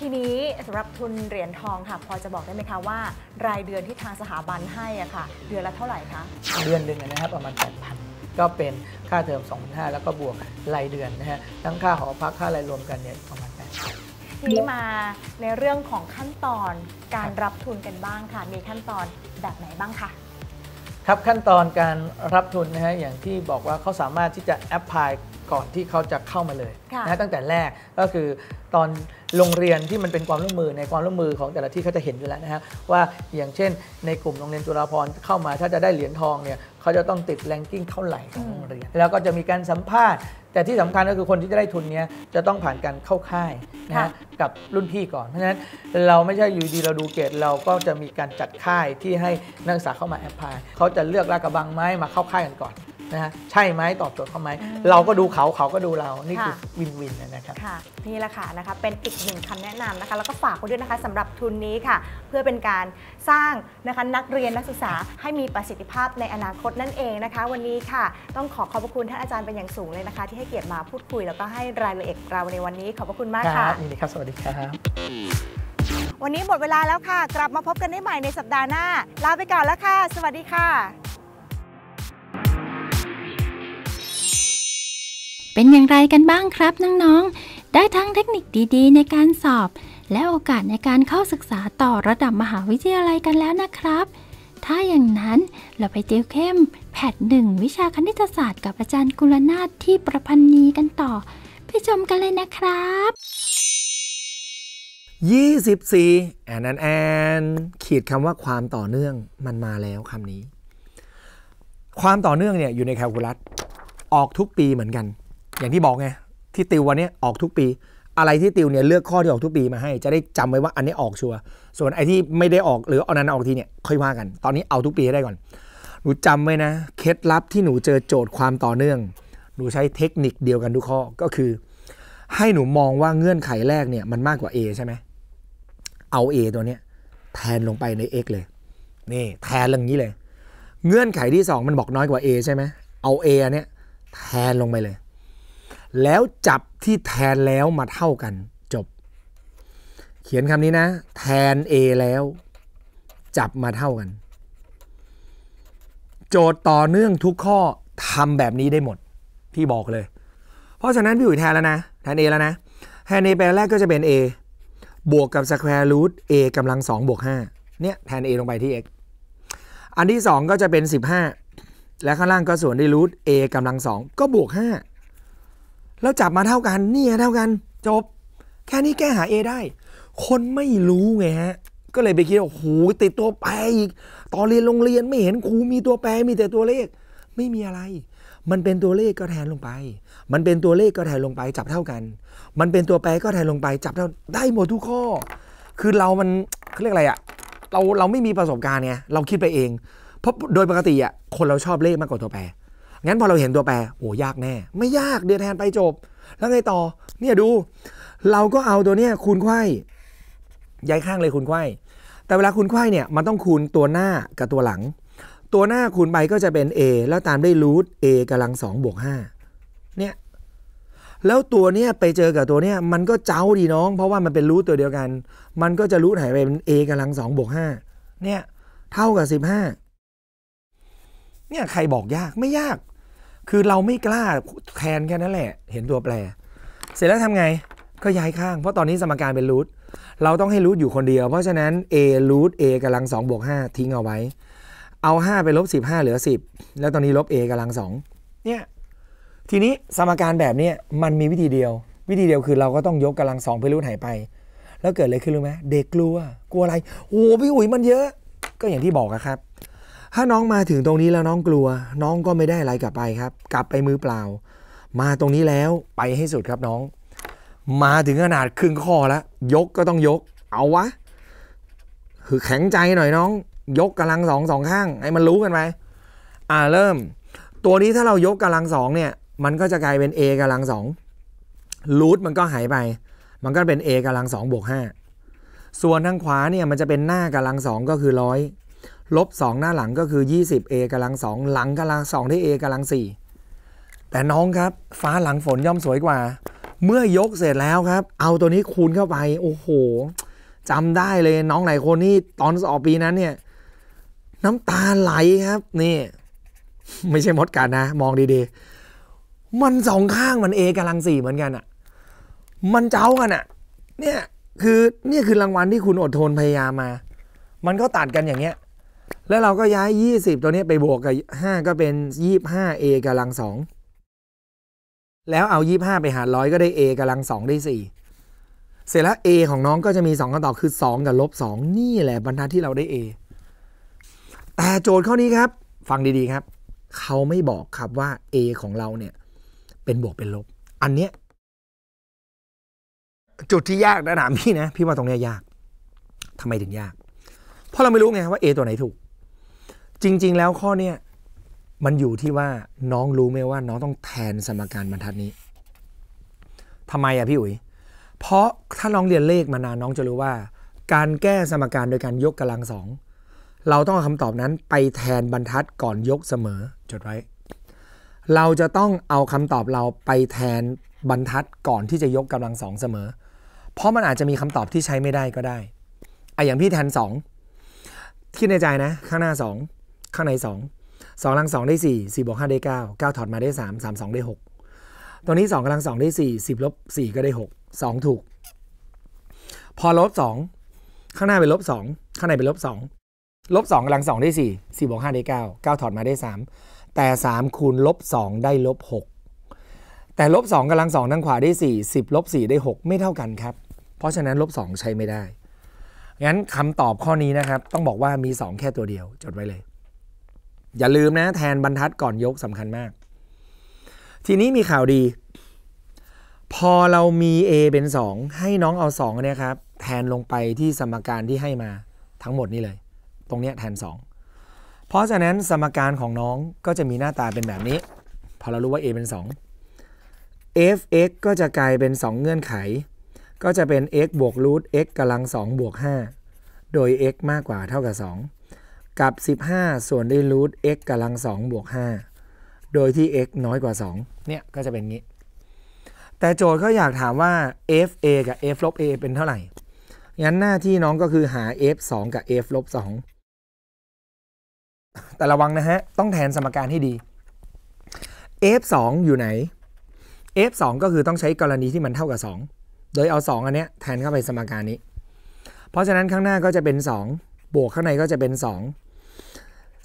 ทีนี้สำหรับทุนเหรียญทองค่ะ พอจะบอกได้ไหมคะว่า รายเดือนที่ทางสถาบันให้อะค่ะเดือนละเท่าไหร่คะเดือนหนึ่งนะครับประมาณ8,000ก็เป็นค่าเทอม2,500แล้วก็บวกรายเดือนนะฮะทั้งค่าหอพักค่ารายรวมกันเนี่ยประมาณ8 0 0ทีนี้มาในเรื่องของขั้นตอนการรับทุนกันบ้างค่ะ มีขั้นตอนแบบไหนบ้างคะครับขั้นตอนการรับทุนนะฮะอย่างที่บอกว่าเขาสามารถที่จะแอพพลายก่อนที่เขาจะเข้ามาเลยนะตั้งแต่แรกก็คือตอนโรงเรียนที่มันเป็นความร่วมมือในความร่วมมือของแต่ละที่เขาจะเห็นอยู่แล้วนะฮะว่าอย่างเช่น ในกลุ่มโรงเรียนจุฬาภรณ์เข้ามาถ้าจะได้เหรียญทองเนี่ยเขาจะต้องติดแรงกิ้งเท่าไหร่ของโรงเรียนแล้วก็จะมีการสัมภาษณ์แต่ที่สำคัญก็คือคนที่จะได้ทุนนี้จะต้องผ่านการเข้าค่ายนะฮะกับรุ่นพี่ก่อน เพราะฉะนั้นเราไม่ใช่อยู่ดีเราดูเกรดเราก็จะมีการจัดค่ายที่ให้นักศึกษาเข้ามาแอพพลาย เขาจะเลือกลากระบังไหมมาเข้าค่ายกันก่อนนะใช่ไหมตอบโจทย์เขาไหมเราก็ดูเขาเขาก็ดูเรา นี่คือวินวินนะครับ ค่ะ นี่แหละค่ะนะคะเป็นอีกหนึ่งคำแนะนำนะคะแล้วก็ฝากไว้ด้วยนะคะสำหรับทุนนี้ค่ะ เพื่อเป็นการสร้างนะคะนักเรียนนักศึกษาให้มีประสิทธิภาพในอนาคตนั่นเองนะคะ วันนี้ค่ะต้องขอขอบพระคุณท่านอาจารย์เป็นอย่างสูงเลยนะคะ ที่ให้เกียรติมาพูดคุยแล้วก็ให้รายละเอียดเราในวันนี้ขอบพระคุณมากค่ะนี่ครับสวัสดีครับวันนี้หมดเวลาแล้วค่ะ กลับมาพบกันได้ใหม่ในสัปดาห์หน้าลาไปก่อนแล้วค่ะ สวัสดีค่ะเป็นอย่างไรกันบ้างครับ น้องๆ ได้ทั้งเทคนิคดี ๆ ในการสอบ และโอกาสในการเข้าศึกษาต่อระดับมหาวิทยาลัยกันแล้วนะครับ ถ้าอย่างนั้นเราไปเตยวเข้มแผดหนึ่งวิชาคณิตศาสตร์กับอาจารย์กุลนาถที่ประพันธ์นีกันต่อไปชมกันเลยนะครับ 24 แอนแอนแอนขีดคำว่าความต่อเนื่องมันมาแล้วคำนี้ ความต่อเนื่องเนี่ยอยู่ในแคลคูลัส ออกทุกปีเหมือนกันอย่างที่บอกไงที่ติววันนี้ออกทุกปี อะไรที่ติวเนี่ยเลือกข้อที่ออกทุกปีมาให้ จะได้จำไว้ว่าอันนี้ออกชัวร์ส่วนไอ้ที่ไม่ได้ออกหรือเอานั้นออกทีเนี่ยค่อยว่ากัน ตอนนี้เอาทุกปีให้ได้ก่อน หนูจำไว้นะ เคล็ดลับที่หนูเจอโจทย์ความต่อเนื่องหนูใช้เทคนิคเดียวกันทุกข้อก็คือ ให้หนูมองว่าเงื่อนไขแรกเนี่ยมันมากกว่า A ใช่ไหมเอา A ตัวเนี้ยแทนลงไปใน x เลยนี่ แทนอย่างนี้เลย เงื่อนไขที่2มันบอกน้อยกว่า A ใช่ไหมเอา A เนี่ยแทนลงไปเลยแล้วจับที่แทนแล้วมาเท่ากันจบ เขียนคำนี้นะ แทน A แล้ว จับมาเท่ากัน โจทย์ต่อเนื่องทุกข้อทำแบบนี้ได้หมด พี่บอกเลย เพราะฉะนั้น พี่อยู่แทนแล้วนะ แทน A แล้วนะ แทน A แปลแรกก็จะเป็น A บวกกับสแควร์รูท A กำลัง 2 บวก 5เนี่ย แทน A ลงไปที่ x อันที่ 2 ก็จะเป็น 15 และข้างล่างก็ส่วนด้วยรูท A กำลัง2ก็บวก5แล้วจับมาเท่ากันนี่เท่ากัน จบ แค่นี้แก้หา A ได้คนไม่รู้ไงฮะก็เลยไปคิดว่าโอ้โหติดตัวแปรอีกตอนเรียนโรงเรียนไม่เห็นครูมีตัวแปรมีแต่ตัวเลขไม่มีอะไร มันเป็นตัวเลขก็แทนลงไป มันเป็นตัวเลขก็แทนลงไป จับเท่ากัน มันเป็นตัวแปรก็แทนลงไป จับเท่าได้หมดทุกข้อ คือเรามันเรียกอะไรอะเราเราไม่มีประสบการณ์ไงเราคิดไปเอง เพราะโดยปกติอะคนเราชอบเลขมากกว่าตัวแปรงั้นพอเราเห็นตัวแปรโอ้ยากแน่ไม่ยากเดือนแทนไปจบ แล้วไงต่อ เนี่ยดู เราก็เอาตัวเนี้ยคูณไข่ย้ายข้างเลยคูณไข่แต่เวลาคูณไข่เนี่ยมันต้องคูณตัวหน้ากับตัวหลัง ตัวหน้าคูณไปก็จะเป็น a แล้วตามด้วยรูท a กำลังสองบวกห้าเนี่ยแล้วตัวเนี้ยไปเจอกับตัวเนี้ยมันก็เจ้าดีน้อง เพราะว่ามันเป็นรูทตัวเดียวกัน มันก็จะรูทหายไปเป็น a กำลังสองบวกห้าเนี่ยเท่ากับสิบห้าเนี่ยใครบอกยากไม่ยากคือเราไม่กล้าแทนแค่นั้นแหละ เห็นตัวแปร เสร็จแล้วทำไงก็ย้ายข้าง เพราะตอนนี้สมการเป็นรูทเราต้องให้รูทอยู่คนเดียว เพราะฉะนั้น a รูทอกำลัง2บวกาทิ้งเอาไว้ เอา5ไปลบ15 เหลือ 10 แล้วตอนนี้ลบ a กำลัง2เนี่ยทีนี้สมการแบบนี้มันมีวิธีเดียว วิธีเดียวคือเราก็ต้องยกกำลังสองไปรูทหายไป แล้วเกิดอะไรขึ้นรู้ไหมเด็กกลัวกลัวอะไรโอ้พี่อุ๋ยมันเยอะก็อย่างที่บอกครับถ้าน้องมาถึงตรงนี้แล้วน้องกลัว น้องก็ไม่ได้อะไรกลับไปครับ กลับไปมือเปล่า มาตรงนี้แล้วไปให้สุดครับน้อง มาถึงขนาดครึ่งคอแล้ว ยกก็ต้องยกเอาวะคือแข็งใจหน่อยน้อง ยกกำลังสองสองข้างให้มันรู้กันไหมอ่าเริ่ม ตัวนี้ถ้าเรายกกำลังสองเนี่ย มันก็จะกลายเป็น A กำลังสองรูทมันก็หายไป มันก็เป็น A กำลังสองบวกห้าส่วนทางขวาเนี่ยมันจะเป็นหน้ากำลังสองก็คือร้อยลบ2หน้าหลังก็คือ 20a กำลัง2หลังกำลัง2 ที่ a กำลัง4แต่น้องครับ ฟ้าหลังฝนย่อมสวยกว่า เมื่อยกเสร็จแล้วครับ เอาตัวนี้คูณเข้าไป โอ้โหจำได้เลยน้องหลายคนนี่ตอนสอบปีนั้นเนี่ยน้ำตาไหลครับนี่ ไม่ใช่มดกันนะ มองดีๆ มันสองข้างมัน A กำลังสี่เหมือนกันอะ่ะมันเจ้ากันอะ่ะเนี่ยคือเนี่ยคือรางวัลที่คุณอดทนพยายามมามันก็ตัดกันอย่างเงี้ยแล้วเราก็ย้าย 20 ตัวนี้ไปบวกกับ 5 ก็เป็น 25a กำลัง2แล้วเอา 25 ไปหาร 100 ก็ได้ a กำลัง2ได้ 4เสร็จแล้ว a ของน้องก็จะมี 2 คำตอบคือ2กับลบ2นี่แหละบรรทัดที่เราได้ a แต่โจทย์ข้อนี้ครับ ฟังดีๆ ครับ เขาไม่บอกครับว่า a ของเราเนี่ย เป็นบวกเป็นลบ อันเนี้ย จุดที่ยากนะถามพี่นะ พี่ว่าตรงเนี้ยยาก ทำไมถึงยากเพราะเราไม่รู้ไงว่า A ตัวไหนถูก จริง ๆ แล้วข้อเนี้ยมันอยู่ที่ว่าน้องรู้ไหมว่าน้องต้องแทนสมการบรรทัดนี้ ทำไมอะพี่อุ๋ย เพราะถ้าน้องเรียนเลขมานานน้องจะรู้ว่า การแก้สมการโดยการยกกำลังสอง เราต้องเอาคำตอบนั้นไปแทนบรรทัดก่อนยกเสมอจดไว้ เราจะต้องเอาคำตอบเราไปแทนบรรทัดก่อนที่จะยกกำลังสองเสมอ เพราะมันอาจจะมีคำตอบที่ใช้ไม่ได้ก็ได้ออย่างพี่แทนสองคิดในใจนะ ข้างหน้า 2 ข้างใน 2 2ลัง2ได้ 4 4บวก5ได้ 9 9 ถอดมาได้ 3 3 2 ได้ 6 ตัวนี้ 2กำลัง2ได้ 4 10ลบ4ก็ได้ 6 2 ถูก พอลบ2 ข้างหน้าเป็นลบ2 ข้างในเป็นลบ2ลบ2กำลัง2ได้ 4 4บวก5ได้9 9ถอดมาได้ 3 แต่ 3 คูณลบ2ได้ลบ6 แต่ลบ2กำลัง2ทางขวาได้ 4 10ลบ4ได้ 6 ไม่เท่ากันครับ เพราะฉะนั้นลบ2ใช้ไม่ได้งั้นคำตอบข้อนี้นะครับต้องบอกว่ามี 2 แค่ตัวเดียว จดไว้เลย อย่าลืมนะแทนบรรทัดก่อนยกสำคัญมาก ทีนี้มีข่าวดี พอเรามี A เป็น 2 ให้น้องเอา2เนี่ยครับแทนลงไปที่สมการที่ให้มาทั้งหมดนี่เลย ตรงนี้แทน 2 เพราะฉะนั้นสมการของน้องก็จะมีหน้าตาเป็นแบบนี้ พอเรารู้ว่า A เป็น 2 f x ก็จะกลายเป็น 2 เงื่อนไขก็จะเป็น x บวกรูท x กำลัง2บวก 5 โดย x มากกว่าเท่ากับ 2 กับ 15 ส่วนด้วยรูท x กำลัง2บวก 5 โดยที่ x น้อยกว่า 2 เนี่ย ก็จะเป็นงี้ แต่โจทย์ก็อยากถามว่า f a กับ f ลบ a เป็นเท่าไหร่ งั้นหน้าที่น้องก็คือหา f 2 กับ f ลบ 2 แต่ระวังนะฮะ ต้องแทนสมการให้ดี f 2 อยู่ไหน f 2 ก็คือต้องใช้กรณีที่มันเท่ากับ 2โดยเอา 2 อันเนี้ยแทนเข้าไปสมการนี้ เพราะฉะนั้นข้างหน้าก็จะเป็น2บวกข้างในก็จะเป็น2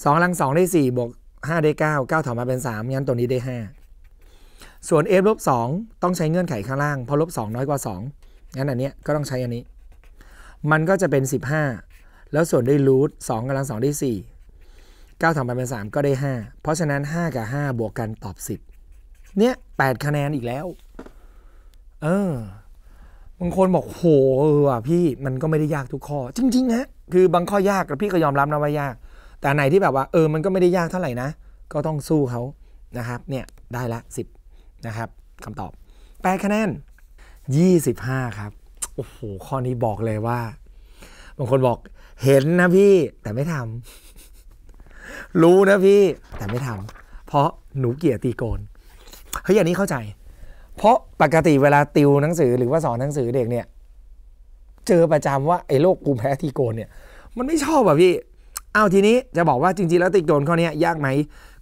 2ลัง2ได้4บวก5ได้ 9 9 ถอดมาเป็น 3 งั้นตัวนี้ได้ 5 ส่วน f ลบ 2 ต้องใช้เงื่อนไขข้างล่าง เพราะลบ2น้อยกว่า 2 งั้นอันเนี้ยก็ต้องใช้อันนี้ มันก็จะเป็น 15 แล้วส่วนได้รูท2กำลัง2ได้4 9อดมาเป็น3ก็ได้5เพราะฉะนั้น5กับ5บวกกันตอบ10เนี่ย8คะแนนอีกแล้ว เออบางคนบอกโหเออพี่มันก็ไม่ได้ยากทุกข้อจริงๆฮะคือบางข้อยากแล้วพี่ก็ยอมรับนะว่ายากแต่ไหนที่แบบว่าเออมันก็ไม่ได้ยากเท่าไหร่นะก็ต้องสู้เขานะครับ เนี่ยได้ละสิบนะครับคำตอบ แปดคะแนน25ครับโอ้โหข้อนี้บอกเลยว่า บางคนบอก เห็นนะพี่แต่ไม่ทำรู้นะพี่แต่ไม่ทำเพราะหนูเกียรตีโกนเฮ้ยอย่างนี้เข้าใจเพราะปกติเวลาติวหนังสือหรือว่าสอนหนังสือเด็กเนี่ยเจอประจำว่าไอ้โรคภูมิแพ้ทีโกนเนี่ย มันไม่ชอบอ่ะพี่เอาทีนี้จะบอกว่าจริงๆแล้วติโกนข้อนี้ยากไหม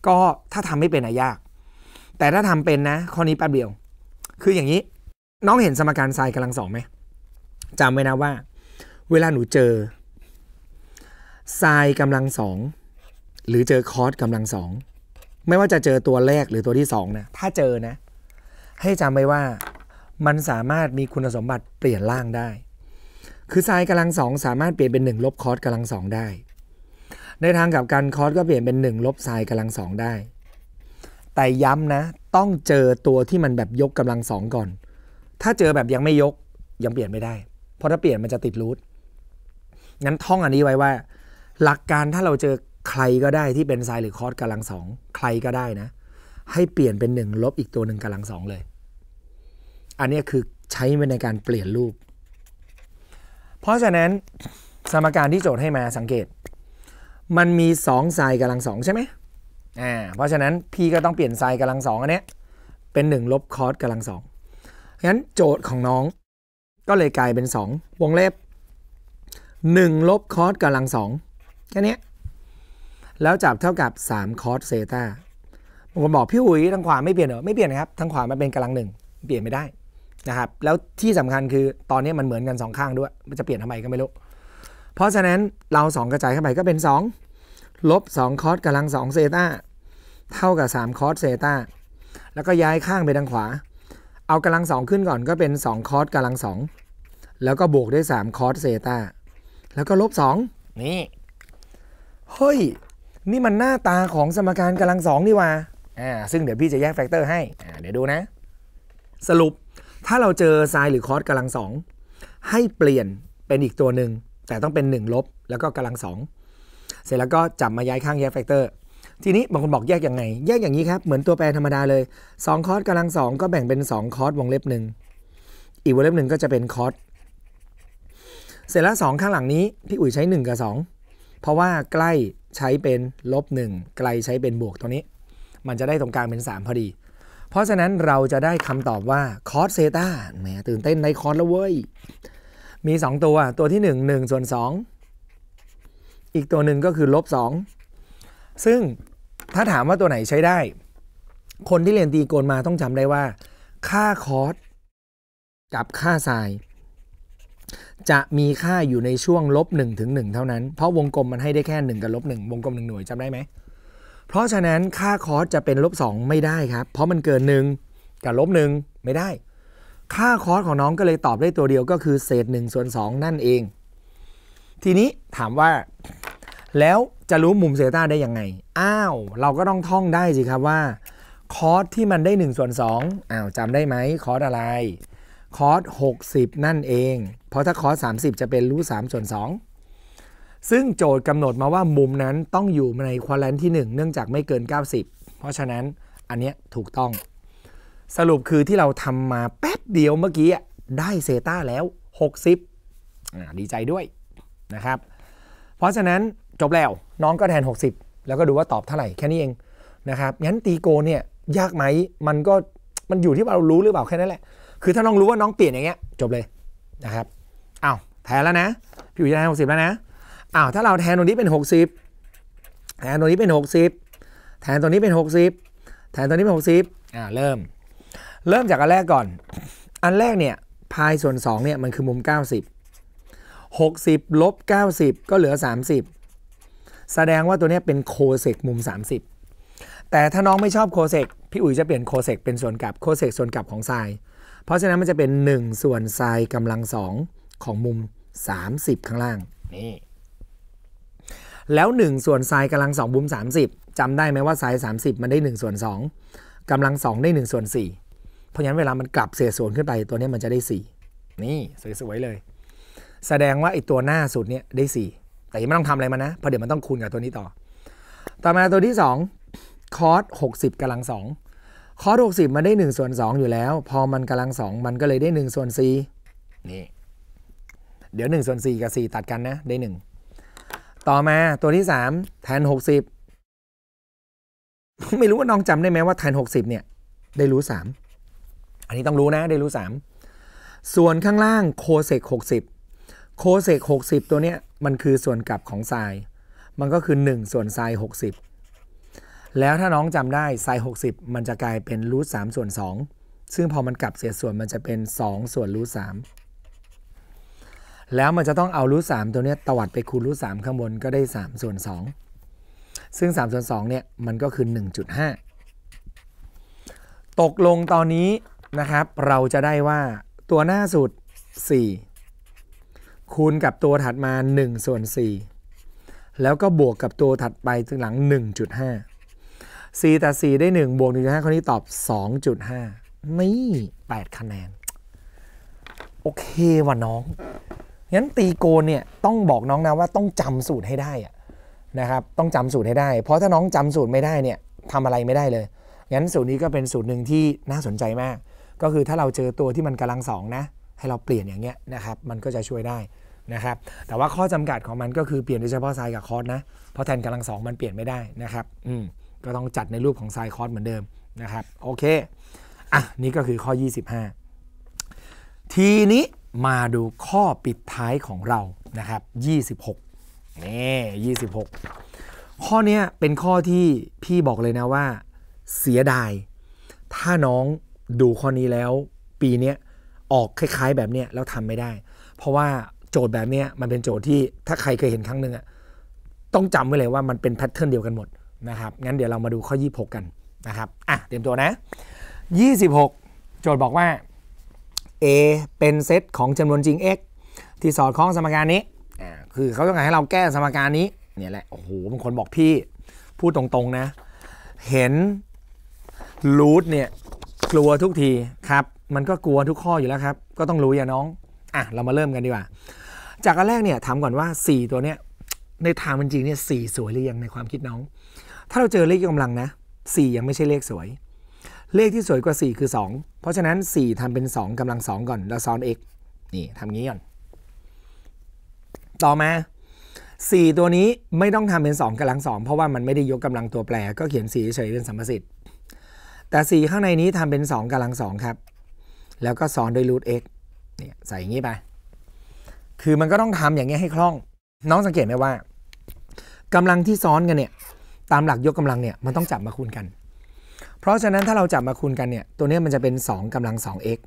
ก็ถ้าทำไม่เป็นอะยากแต่ถ้าทำเป็นนะข้อนี้แป๊บเดียว คืออย่างนี้ น้องเห็นสมการไซกำลังสองไหมจำไว้นะว่า เวลาหนูเจอไซกำลังสองหรือเจอคอร์สกำลังสองไม่ว่าจะเจอตัวแรกหรือตัวที่สองนะถ้าเจอนะให้จำไว้ว่ามันสามารถมีคุณสมบัติเปลี่ยนร่างได้ คือไซน์กำลังสองสามารถเปลี่ยนเป็น1ลบคอสกำลังสองได้ ในทางกลับกันคอสก็เปลี่ยนเป็น1ลบไซน์กำลังสองได้ แต่ย้ำนะ ต้องเจอตัวที่มันแบบยกกำลังสองก่อน ถ้าเจอแบบยังไม่ยก ยังเปลี่ยนไม่ได้ เพราะถ้าเปลี่ยนมันจะติดรูทงั้นท่องอันนี้ไว้ว่า หลักการถ้าเราเจอใครก็ได้ที่เป็นไซน์หรือคอสกำลังสองใครก็ได้นะให้เปลี่ยนเป็นหนึ่งลบอีกตัวหนึ่งกำลังสองเลย อันนี้คือใช้ไในการเปลี่ยนรูป เพราะฉะนั้นสมการที่โจทย์ให้มาสังเกต มันมี2ไซน์กำลังสองใช่ไหมอ่า เพราะฉะนั้นพี่ก็ต้องเปลี่ยนไซน์กำลังสองอันนี้เป็น1ลบคอสกำลังสองงั้นโจทย์ของน้องก็เลยกลายเป็น 2 วงเล็บ1ลบคอสกำลังสองแค่นี้แล้วจับเท่ากับ3คอสเซต้าผมก็บอกพี่อุ๋ยทางขวาไม่เปลี่ยนเหรอไม่เปลี่ยนครับทางขวามันเป็นกำลังหนึ่งเปลี่ยนไม่ได้นะครับแล้วที่สำคัญคือตอนนี้มันเหมือนกันสองข้างด้วยมันจะเปลี่ยนทำไมก็ไม่รู้เพราะฉะนั้นเราสองกระจายเข้าไปก็เป็น2ลบ2คอสกำลัง2เซตาเท่ากับ3คอสเซตาแล้วก็ย้ายข้างไปทางขวา เอากำลัง 2 ขึ้นก่อนก็เป็น2คอสกำลัง 2 แล้วก็บวกด้วย3คอสเซตาแล้วก็ลบ2นี่เฮ้ยนี่มันหน้าตาของสมการกำลังสองนี่ว่าอ่าซึ่งเดี๋ยวพี่จะแยกแฟกเตอร์ให้ อ่า เดี๋ยวดูนะ สรุป ถ้าเราเจอไซนหรือคอสกำลังสอง ให้เปลี่ยนเป็นอีกตัวหนึ่ง แต่ต้องเป็น 1 ลบ แล้วก็กำลังสองเสร็จแล้วก็จับมาย้ายข้างแยกแฟกเตอร์ ทีนี้บางคนบอกแยกยังไง แยกอย่างนี้ครับ เหมือนตัวแปรธรรมดาเลย2คอสกำลังสองก็แบ่งเป็น2คอสวงเล็บหนึ่งอีกวงเล็บหนึ่งก็จะเป็นคอสเสร็จแล้ว 2 ข้างหลังนี้ พี่อุ๋ยใช้ 1 กับ 2 เพราะว่าใกล้ใช้เป็นลบ1ไกลใช้เป็นบวกตัวนี้มันจะได้ตรงกลางเป็น 3พอดี เพราะฉะนั้นเราจะได้คำตอบว่าคอร์สเซตาแหมตื่นเต้นในคอรสแล้วเว้ย มี 2 ตัว ตัวที่ 1 1 ส่วน 2 อีกตัวหนึ่งก็คือลบ2 ซึ่งถ้าถามว่าตัวไหนใช้ได้ คนที่เรียนตีโกนมาต้องจำได้ว่าค่าคอสกับค่าทรายจะมีค่าอยู่ในช่วงลบ1ถึง1เท่านั้น เพราะวงกลมมันให้ได้แค่ 1 กับลบ1วงกลม1หน่วยจำได้ไหมเพราะฉะนั้นค่าคอสจะเป็นลบ2ไม่ได้ครับ เพราะมันเกินหนึ่งกับลบหนึ่งไม่ได้ค่าคอสของน้องก็เลยตอบได้ตัวเดียวก็คือเศษ1ส่วน2นั่นเอง ทีนี้ถามว่า แล้วจะรู้มุมเซต้าได้ยังไงอ้าวเราก็ต้องท่องได้สิครับว่าคอสที่มันได้1ส่วน2อ้าวจำได้ไหมคอสอะไรคอส60 นั่นเอง เพราะถ้าคอส30 จะเป็นรูท3ส่วน2ซึ่งโจทย์กำหนดมาว่ามุมนั้นต้องอยู่ในควอแลนที่ 1 เนื่องจากไม่เกิน 90 เพราะฉะนั้นอันนี้ถูกต้อง สรุปคือที่เราทำมาแป๊บเดียวเมื่อกี้ได้เซต้าแล้ว 60 ดีใจด้วยนะครับเพราะฉะนั้นจบแล้วน้องก็แทน 60 แล้วก็ดูว่าตอบเท่าไหร่ แค่นี้เองนะครับงั้นตีโกเนี่ยยากไหมมันก็มันอยู่ที่เรารู้หรือเปล่าแค่นั้นแหละ คือถ้าน้องรู้ว่าน้องเปลี่ยนอย่างเงี้ยจบเลยนะครับเอา้าแทนแล้วนะพี่อยู่จะแทนหกสิบแล้วนะอ้าวถ้าเราแทนตรงนี้เป็น 60 แทนตรงนี้เป็น 60 แทนตรงนี้เป็น 60แทนตรงนี้เป็น60อ่าเริ่ม เริ่มจากอันแรกก่อน อันแรกเนี่ยพายส่วน2เนี่ยมันคือมุม 90 60ลบ90 ก็เหลือ 30 แสดงว่าตัวนี้เป็นโคเซกมุม 30 แต่ถ้าน้องไม่ชอบโคเซกพี่อุ๋ยจะเปลี่ยนโคเซกเป็นส่วนกลับโคเซกส่วนกลับของไซเพราะฉะนั้นมันจะเป็น 1 ส่วนไซน์กำลัง 2 ของมุม 30 ข้างล่างนี่แล้ว 1 ส่วนไซน์กำลัง2บูม30 จำได้ไหมว่าไซน์30 มันได้1ส่วน2กำลัง 2 ได้1ส่วน 4 เพราะฉะนั้นเวลามันกลับเศษส่วนขึ้นไปตัวนี้มันจะได้4นี่สวยๆเลย แสดงว่าไอตัวหน้าสุดเนี่ย ได้ 4 แต่ยังไม่ต้องทำอะไรมันนะเพราะเดี๋ยวมันต้องคูณกับตัวนี้ต่อ ต่อมาตัวที่2คอส60 กำลัง2คอส60มันได้1ส่วน2อยู่แล้ว พอมันกำลัง 2 มันก็เลยได้1ส่วน4นี่เดี๋ยว1ส่วน4กับ 4 ตัดกันนะได้ 1ต่อมาตัวที่สามแทนหกสิบไม่รู้ว่าน้องจำได้ไหมว่าแทนหกสิบเนี่ย ได้รู้สามอันนี้ต้องรู้นะได้รู้สามส่วนข้างล่างโคเซกหกสิบโคเซกหกสิบตัวเนี้ยมันคือส่วนกลับของทรายมันก็คือหนึ่งส่วนทรายหกสิบแล้วถ้าน้องจำได้ไซส์บมันจะกลายเป็นรูทสามส่วนสองซึ่งพอมันกลับเศษส่วนมันจะเป็นสองส่วนรูทสามแล้วมันจะต้องเอารูทสามตัวนี้ตวัดไปคูณรูทสามข้างบนก็ได้ 3 ส่วน 2 ซึ่ง 3 ส่วน2เนี่ยมันก็คือ 1.5 ตกลงตอนนี้นะครับ เราจะได้ว่า ตัวหน้าสุด 4 คูณกับตัวถัดมา 1 ส่วน 4 แล้วก็บวกกับตัวถัดไปถึงหลัง 1.5 4แต่4ได้ 1 บวก1.5คนนี้ตอบ 2.5นี่8คะแนน โอเควะน้องงั้นตีโกนเนี่ยต้องบอกน้องนะว่าต้องจำสูตรให้ได้นะครับ ต้องจำสูตรให้ได้ เพราะถ้าน้องจำสูตรไม่ได้เนี่ยทำอะไรไม่ได้เลยงั้นสูตรนี้ก็เป็นสูตรหนึ่งที่น่าสนใจมาก ก็คือถ้าเราเจอตัวที่มันกำลังสองนะ ให้เราเปลี่ยนอย่างเงี้ยนะครับมันก็จะช่วยได้นะครับ แต่ว่าข้อจำกัดของมันก็คือเปลี่ยนโดยเฉพาะไซกับคอร์สนะ เพราะแทนกำลังสองมันเปลี่ยนไม่ได้นะครับอืมก็ต้องจัดในรูปของไซคอร์สเหมือนเดิมนะครับโอเคอ่ะนี่ก็คือข้อ25ทีนี้มาดูข้อปิดท้ายของเรานะครับ 26นี่26 ข้อนี้เป็นข้อที่พี่บอกเลยนะว่า เสียดาย ถ้าน้องดูข้อนี้แล้ว ปีนี้ออกคล้ายๆแบบเนี้ยแล้วทำไม่ได้ เพราะว่าโจทย์แบบเนี้ยมันเป็นโจทย์ที่ถ้าใครเคยเห็นครั้งหนึ่งอะต้องจำไว้เลยว่ามันเป็นแพทเทิร์นเดียวกันหมดนะครับ งั้นเดี๋ยวเรามาดูข้อ 26 กันนะครับอ่ะเตรียมตัวนะ 26 โจทย์บอกว่า A เป็นเซตของจำนวนจริง x ที่สอดคล้องสมการนี้ คือเขาต้องการให้เราแก้สมการนี้ เนี่ยแหละ โอ้โหบางคนบอกพี่ พูดตรงๆนะ เห็นรูทเนี่ยกลัวทุกทีครับ มันก็กลัวทุกข้ออยู่แล้วครับ ก็ต้องรู้อย่าน้อง อ่ะ เรามาเริ่มกันดีกว่า จากอันแรกเนี่ยถามก่อนว่า 4 ตัวเนี้ยในทางมันจริงเนี่ยสสวยหรือยังในความคิดน้อง ถ้าเราเจอเลขยกกำลังนะ4ยังไม่ใช่เลขสวยเลขที่สวยกว่า 4 คือ 2 เพราะฉะนั้น 4 ทำเป็น 2กำลัง2ก่อน แล้วซ้อน x นี่ทำงี้ก่อน ต่อมา 4 ตัวนี้ไม่ต้องทำเป็น 2กำลัง2เพราะว่ามันไม่ได้ยกกำลังตัวแปร ก็เขียน 4 เฉยเป็นสมมตสิทธิ์ แต่ 4 ข้างในนี้ทำเป็น 2กำลัง2ครับ แล้วก็ซ้อนด้วยรูท x เนี่ยใส่อย่างนี้ไป คือมันก็ต้องทำอย่างนี้ให้คล่อง น้องสังเกตไหมว่า กำลังที่ซ้อนกันเนี่ยตามหลักยกกำลังเนี่ยมันต้องจับมาคูณกันเพราะฉะนั้นถ้าเราจับมาคูณกันเนี่ย ตัวนี้มันจะเป็น 2กำลัง 2x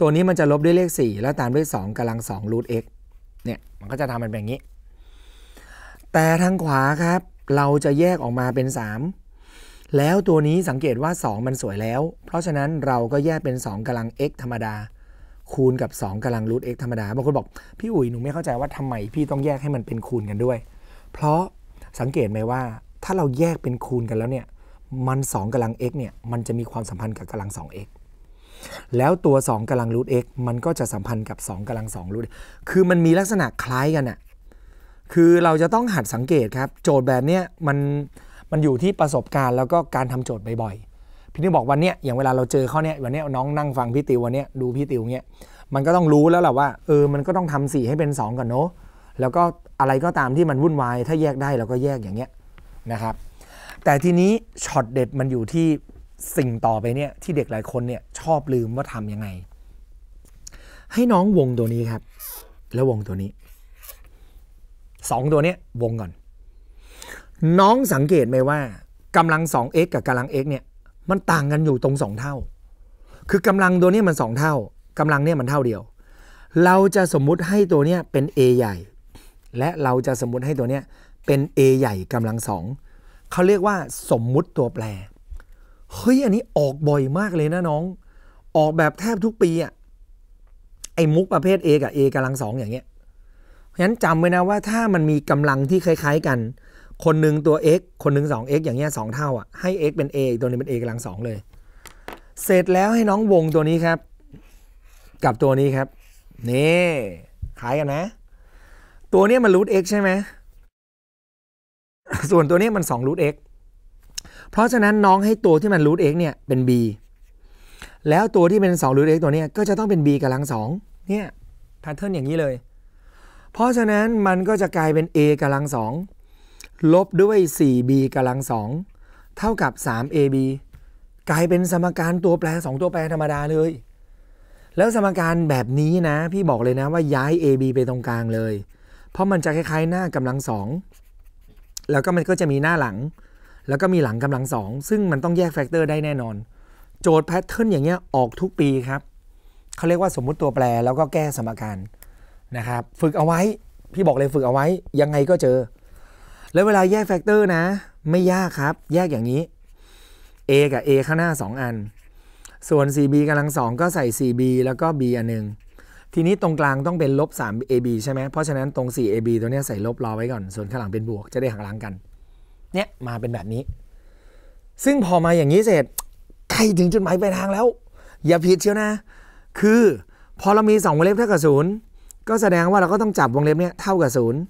ตัวนี้มันจะลบด้วยเลข4 แล้วตามด้วย 2กำลัง2รูท x เนี่ย มันก็จะทำมันแบบนี้ แต่ทางขวาครับ เราจะแยกออกมาเป็น 3 แล้วตัวนี้สังเกตว่า 2 มันสวยแล้ว เพราะฉะนั้นเราก็แยกเป็น 2กำลัง x ธรรมดา คูณกับ 2กำลังรูท x ธรรมดาบางคนบอก พี่อุ๋ย หนูไม่เข้าใจว่าทำไมพี่ต้องแยกให้มันเป็นคูณกันด้วย เพราะสังเกตไหมว่า ถ้าเราแยกเป็นคูณกันแล้วเนี่ยมัน2กำลัง x เนี่ยมันจะมีความสัมพันธ์กับกำลัง 2x แล้วตัว2กำลังรูท x มันก็จะสัมพันธ์กับ 2กำลัง2รูทคือมันมีลักษณะคล้ายกันอะคือเราจะต้องหัดสังเกตครับ โจทย์แบบเนี้ยมันมันอยู่ที่ประสบการณ์แล้วก็การทำโจทย์บ่อยๆ พี่นี่บอกวันเนี้ยอย่างเวลาเราเจอข้อเนี้ยวันเนี้ยน้องนั่งฟังพี่ติววันเนี้ยดูพี่ติวเนี้ยมันก็ต้องรู้แล้วแหละว่าเออมันก็ต้องทำ 4 ให้เป็น 2ก่อนเนาะแล้วก็อะไรก็ตามที่มันวุ่นวายถ้าแยกได้เราก็แยกอย่างเงี้ยนะครับแต่ทีนี้ช็อตเด็ดมันอยู่ที่สิ่งต่อไปเนี่ยที่เด็กหลายคนเนี่ยชอบลืมว่าทำยังไง ให้น้องวงตัวนี้ครับ แล้ววงตัวนี้สองตัวเนี้ยวงก่อน น้องสังเกตไหมว่ากำลัง 2x กับกำลัง x เนี่ยมันต่างกันอยู่ตรง2เท่า คือกำลังตัวนี้มัน2เท่ากำลังเนี่ยมันเท่าเดียว เราจะสมมุติให้ตัวเนี้ยเป็น a ใหญ่ และเราจะสมมุติให้ตัวเนี้ยเป็น a ใหญ่กำลังสองเขาเรียกว่าสมมุติตัวแปร เฮ้ย อันนี้ออกบ่อยมากเลยนะน้อง ออกแบบแทบทุกปีอะไอ้มุกประเภท A กับ A กำลังสองอย่างเงี้ย เพราะฉะนั้นจำไว้นะว่าถ้ามันมีกำลังที่คล้ายๆกัน คนหนึ่งตัว x คนหนึ่ง2 x อย่างเงี้ยสเท่าอ่ะให้ x เป็น a ตัวนี้เป็น a กำลังสองเลย เสร็จแล้วให้น้องวงตัวนี้ครับ กับตัวนี้ครับนี่คล้ายกันนะ ตัวเนี้ยมันรูท x ใช่ไหมส่วนตัวนี้มัน2รูท x เพราะฉะนั้นน้องให้ตัวที่มันรูท x เนี่ยเป็น b แล้วตัวที่เป็น2รูท x ตัวนี้ก็จะต้องเป็น b กับลัง2เนี่ยแพทเทิร์นอย่างนี้เลย เพราะฉะนั้นมันก็จะกลายเป็น a กับลัง2ลบด้วย 4b กับลัง2เท่ากับ 3ab กลายเป็นสมการตัวแปร2ตัวแปรธรรมดาเลย แล้วสมการแบบนี้นะ พี่บอกเลยนะว่าย้าย AB ไปตรงกลางเลย เพราะมันจะคล้าย ๆ หน้ากำลังสองแล้วก็มันก็จะมีหน้าหลัง แล้วก็มีหลังกำลังสอง ซึ่งมันต้องแยกแฟกเตอร์ได้แน่นอน โจทย์แพทเทิร์นอย่างเงี้ยออกทุกปีครับ เขาเรียกว่าสมมุติตัวแปรแล้วก็แก้สมการนะครับ ฝึกเอาไว้ พี่บอกเลยฝึกเอาไว้ยังไงก็เจอ แล้วเวลาแยกแฟกเตอร์นะไม่ยากครับ แยกอย่างนี้ a กับ a ข้างหน้า 2 อัน ส่วน 4b กำลังสองก็ใส่ 4b แล้วก็ b อันหนึ่งทีนี้ตรงกลางต้องเป็นลบ3 ab ใช่ไหมเพราะฉะนั้น ตรง4 ab ตัวนี้ใส่ลบรอไว้ก่อน ส่วนข้างหลังเป็นบวกจะได้หักล้างกัน เนี่ย มาเป็นแบบนี้ ซึ่งพอมาอย่างนี้เสร็จใกล้ถึงจุดหมายปลายทางแล้ว อย่าผิดเชียวนะ คือพอเรามี2วงเล็บเท่ากับศูนย์ก็แสดงว่าเราก็ต้องจับวงเล็บเนี้ยเท่ากับศูนย์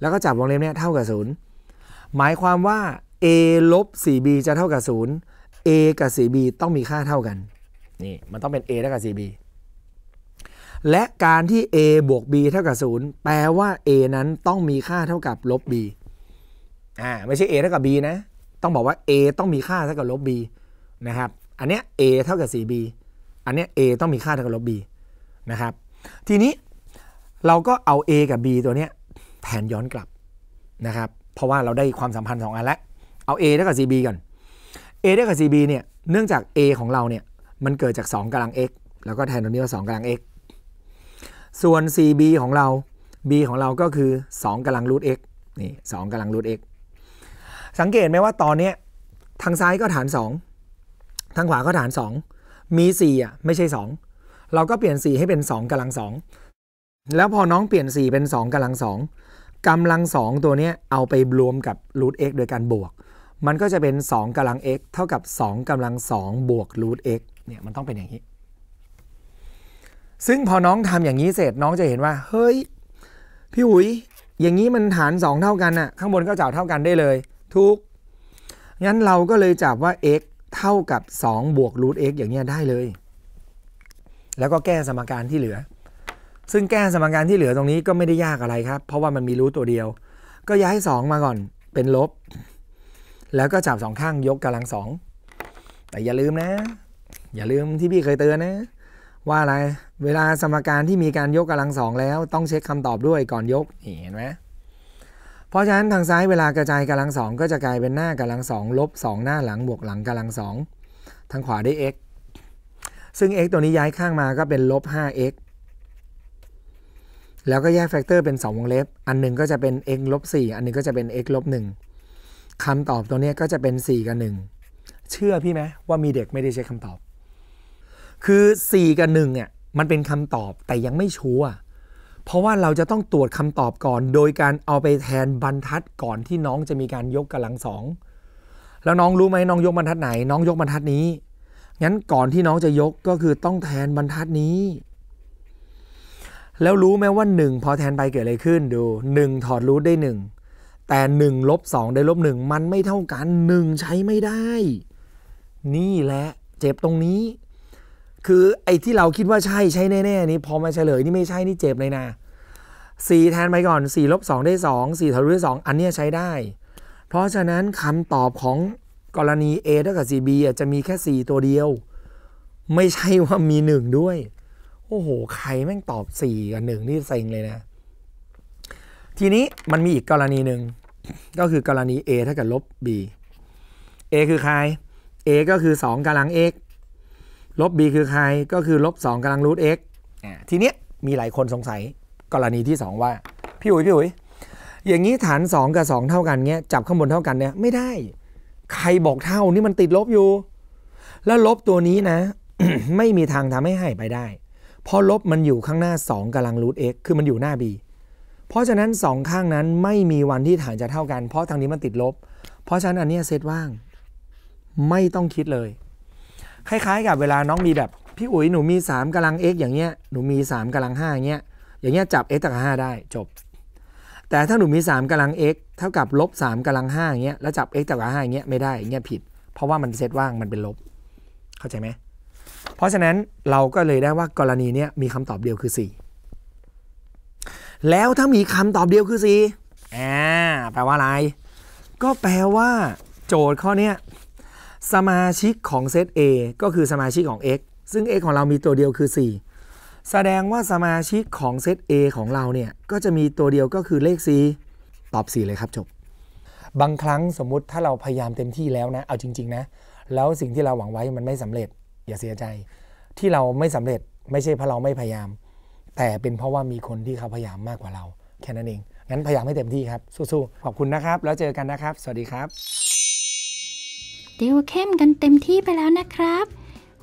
แล้วก็จับวงเล็บเนี้ยเท่ากับศูนย์หมายความว่า a ลบ 4b จะเท่ากับศูนย์ a กับ 4b ต้องมีค่าเท่ากันนี่มันต้องเป็น a เท่ากับ 4b และการที่ a บวก b เท่ากับ0แปลว่า a นั้นต้องมีค่าเท่ากับลบ b อ่า ไม่ใช่ a เท่ากับ b นะ ต้องบอกว่า a ต้องมีค่าเท่ากับลบ b นะครับ อันเนี้ย a เท่ากับ 4b อันเนี้ย a ต้องมีค่าเท่ากับลบ b นะครับ ทีนี้เราก็เอา a กับ b ตัวเนี้ยแผนย้อนกลับนะครับ เพราะว่าเราได้ความสัมพันธ์สองอันแล้วเอา a เท่ากับ 4b ก่อน a เท่ากับ 4b เนี่ย เนื่องจาก a ของเราเนี่ย มันเกิดจาก 2กำลัง x แล้วก็แทนตรงนี้ว่า2กำลัง x ส่วน c b ของเรา b ของเราก็คือ 2กำลังรูท x นี่2กำลังรูท x สังเกตไหมว่าตอนนี้ทางซ้ายก็ฐาน 2 ทางขวาก็ฐาน 2 มี 4 อ่ะ ไม่ใช่ 2 เราก็เปลี่ยน 4 ให้เป็น 2กำลัง 2แล้วพอน้องเปลี่ยน 4 เป็น 2กำลัง 2กำลัง 2 ตัวนี้เอาไปรวมกับรูท x โดยการบวก มันก็จะเป็น 2กำลัง x เท่ากับ 2กำลัง 2 บวกรูท x เนี่ย มันต้องเป็นอย่างนี้ซึ่งพอน้องทำอย่างนี้เสร็จ น้องจะเห็นว่าเฮ้ย พี่หุยอย่างนี้มันฐาน 2 เท่ากันอะข้างบนก็จับเท่ากันได้เลย ทุกงั้นเราก็เลยจับว่า x เท่ากับ2บวกรูท x อย่างเงี้ยได้เลย แล้วก็แก้สมการที่เหลือ ซึ่งแก้สมการที่เหลือตรงนี้ก็ไม่ได้ยากอะไรครับ เพราะว่ามันมีรูทตัวเดียว ก็ย้าย2มาก่อนเป็นลบ แล้วก็จับสองข้างยกกำลังสองแต่อย่าลืมนะ อย่าลืมที่พี่เคยเตือนนะว่าอะไรเวลาสมการที่มีการยกกำลังสองแล้วต้องเช็คคำตอบด้วยก่อนยกนี่เห็นไหมเพราะฉะนั้นทางซ้ายเวลากระจายกำลังสองก็จะกลายเป็นหน้ากำลังสองลบสองหน้าหลังบวกหลังกำลังสองทางขวาได้ x ซึ่ง x ตัวนี้ย้ายข้างมาก็เป็นลบ 5x แล้วก็แยกแฟกเตอร์เป็น2วงเล็บอันหนึ่งก็จะเป็น x ลบ4อันนึงก็จะเป็น x ลบ1คำตอบตัวนี้ก็จะเป็น 4 กับ 1 เชื่อพี่ไหมว่ามีเด็กไม่ได้ใช้คำตอบคือ 4 กับ1อ่ะมันเป็นคำตอบแต่ยังไม่ชัวร์เพราะว่าเราจะต้องตรวจคำตอบก่อน โดยการเอาไปแทนบรรทัดก่อนที่น้องจะมีการยกกำลังสองแล้วน้องรู้ไหมน้องยกบรรทัดไหนน้องยกบรรทัดนี้งั้นก่อนที่น้องจะยกก็คือต้องแทนบรรทัดนี้ แล้วรู้ไหมว่า 1 พอแทนไปเกิดอะไรขึ้นดู 1 ถอดรูทได้1แต่1ลบ2ได้ลบ1มันไม่เท่ากัน1ใช้ไม่ได้นี่แหละเจ็บตรงนี้คือ ไอ้ที่เราคิดว่าใช่ใช่แน่ๆนี้ พอมาเฉลยนี่ไม่ใช่นี่เจ็บเลยนะสี่แทนไปก่อนสี่ลบสองได้สองสี่ทะลุด้วยสองอันนี้ใช้ได้ เพราะฉะนั้นคำตอบของกรณี A เท่ากับบ b จะมีแค่ 4 ตัวเดียว ไม่ใช่ว่ามี 1 ด้วย โอ้โห ใครแม่งตอบ 4 กับ 1 นี่เซ็งเลยนะ ทีนี้มันมีอีกกรณีหนึ่งก็คือกรณี A เท่ากับลบ B A คือใคร A ก็คือ2กำลัง x ลบ b คือ ใคร ก็คือลบ2กำลังรูท x ทีเนี้ยมีหลายคนสงสัย กรณีที่ 2 ว่า พี่อุ๋ยพี่อุ๋ยอย่างนี้ฐาน2กับ2 เท่ากันเงี้ยจับข้างบนเท่ากันเนี่ยไม่ได้ ใครบอกเท่านี่มันติดลบอยู่ แล้วลบตัวนี้นะ ไม่มีทางทำให้หายไปได้ เพราะลบมันอยู่ข้างหน้า2กำลังรูท x คือมันอยู่หน้า b เพราะฉะนั้น2ข้างนั้นไม่มีวันที่ฐานจะเท่ากัน เพราะทางนี้มันติดลบ เพราะฉะนั้นอันนี้เซตว่าง ไม่ต้องคิดเลยคล้ายๆกับเวลาน้องมีแบบพี่อุ๋ยหนูมี 3กำลัง x อย่างเงี้ยหนูมี 3กำลัง 5 อย่างเงี้ยอย่างเงี้ยจับ x ต่างห้าได้จบ แต่ถ้าหนูมี 3กำลัง x เท่ากับลบสามกำลังห้าอย่างเงี้ยแล้วจับ x ต่างห้าอย่างเงี้ยไม่ได้อย่างเงี้ยผิด เพราะว่ามันเซตว่างมันเป็นลบ เข้าใจไหมเพราะฉะนั้นเราก็เลยได้ว่ากรณีเนี้ยมีคำตอบเดียวคือ 4 แล้วถ้ามีคำตอบเดียวคือ4อ่าแปลว่าอะไร ก็แปลว่า โจทย์ข้อเนี้ยสมาชิกของเซต A ก็คือสมาชิกของ x ซึ่ง x ของเรามีตัวเดียวคือ 4 แสดงว่าสมาชิกของเซต A ของเราเนี่ย ก็จะมีตัวเดียวก็คือเลข 4 ตอบ 4 เลยครับจบ บางครั้งสมมุติถ้าเราพยายามเต็มที่แล้วนะ เอาจริงๆนะ แล้วสิ่งที่เราหวังไว้มันไม่สำเร็จ อย่าเสียใจ ที่เราไม่สำเร็จ ไม่ใช่เพราะเราไม่พยายาม แต่เป็นเพราะว่ามีคนที่เขาพยายามมากกว่าเราแค่นั้นเอง งั้นพยายามให้เต็มที่ครับสู้ๆ ขอบคุณนะครับ แล้วเจอกันนะครับ สวัสดีครับติวเข้มกันเต็มที่ไปแล้วนะครับ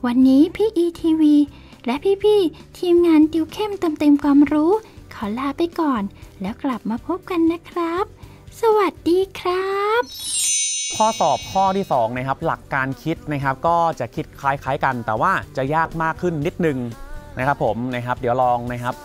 วันนี้พี่อีทีวีและพี่ๆทีมงานติวเข้มเติมเต็มความรู้ ขอลาไปก่อน แล้วกลับมาพบกันนะครับ สวัสดีครับ ข้อสอบข้อที่ 2 นะครับ หลักการคิดนะครับก็จะคิดคล้ายๆกัน แต่ว่าจะยากมากขึ้นนิดนึงนะครับ ผมนะครับเดี๋ยวลองนะครับ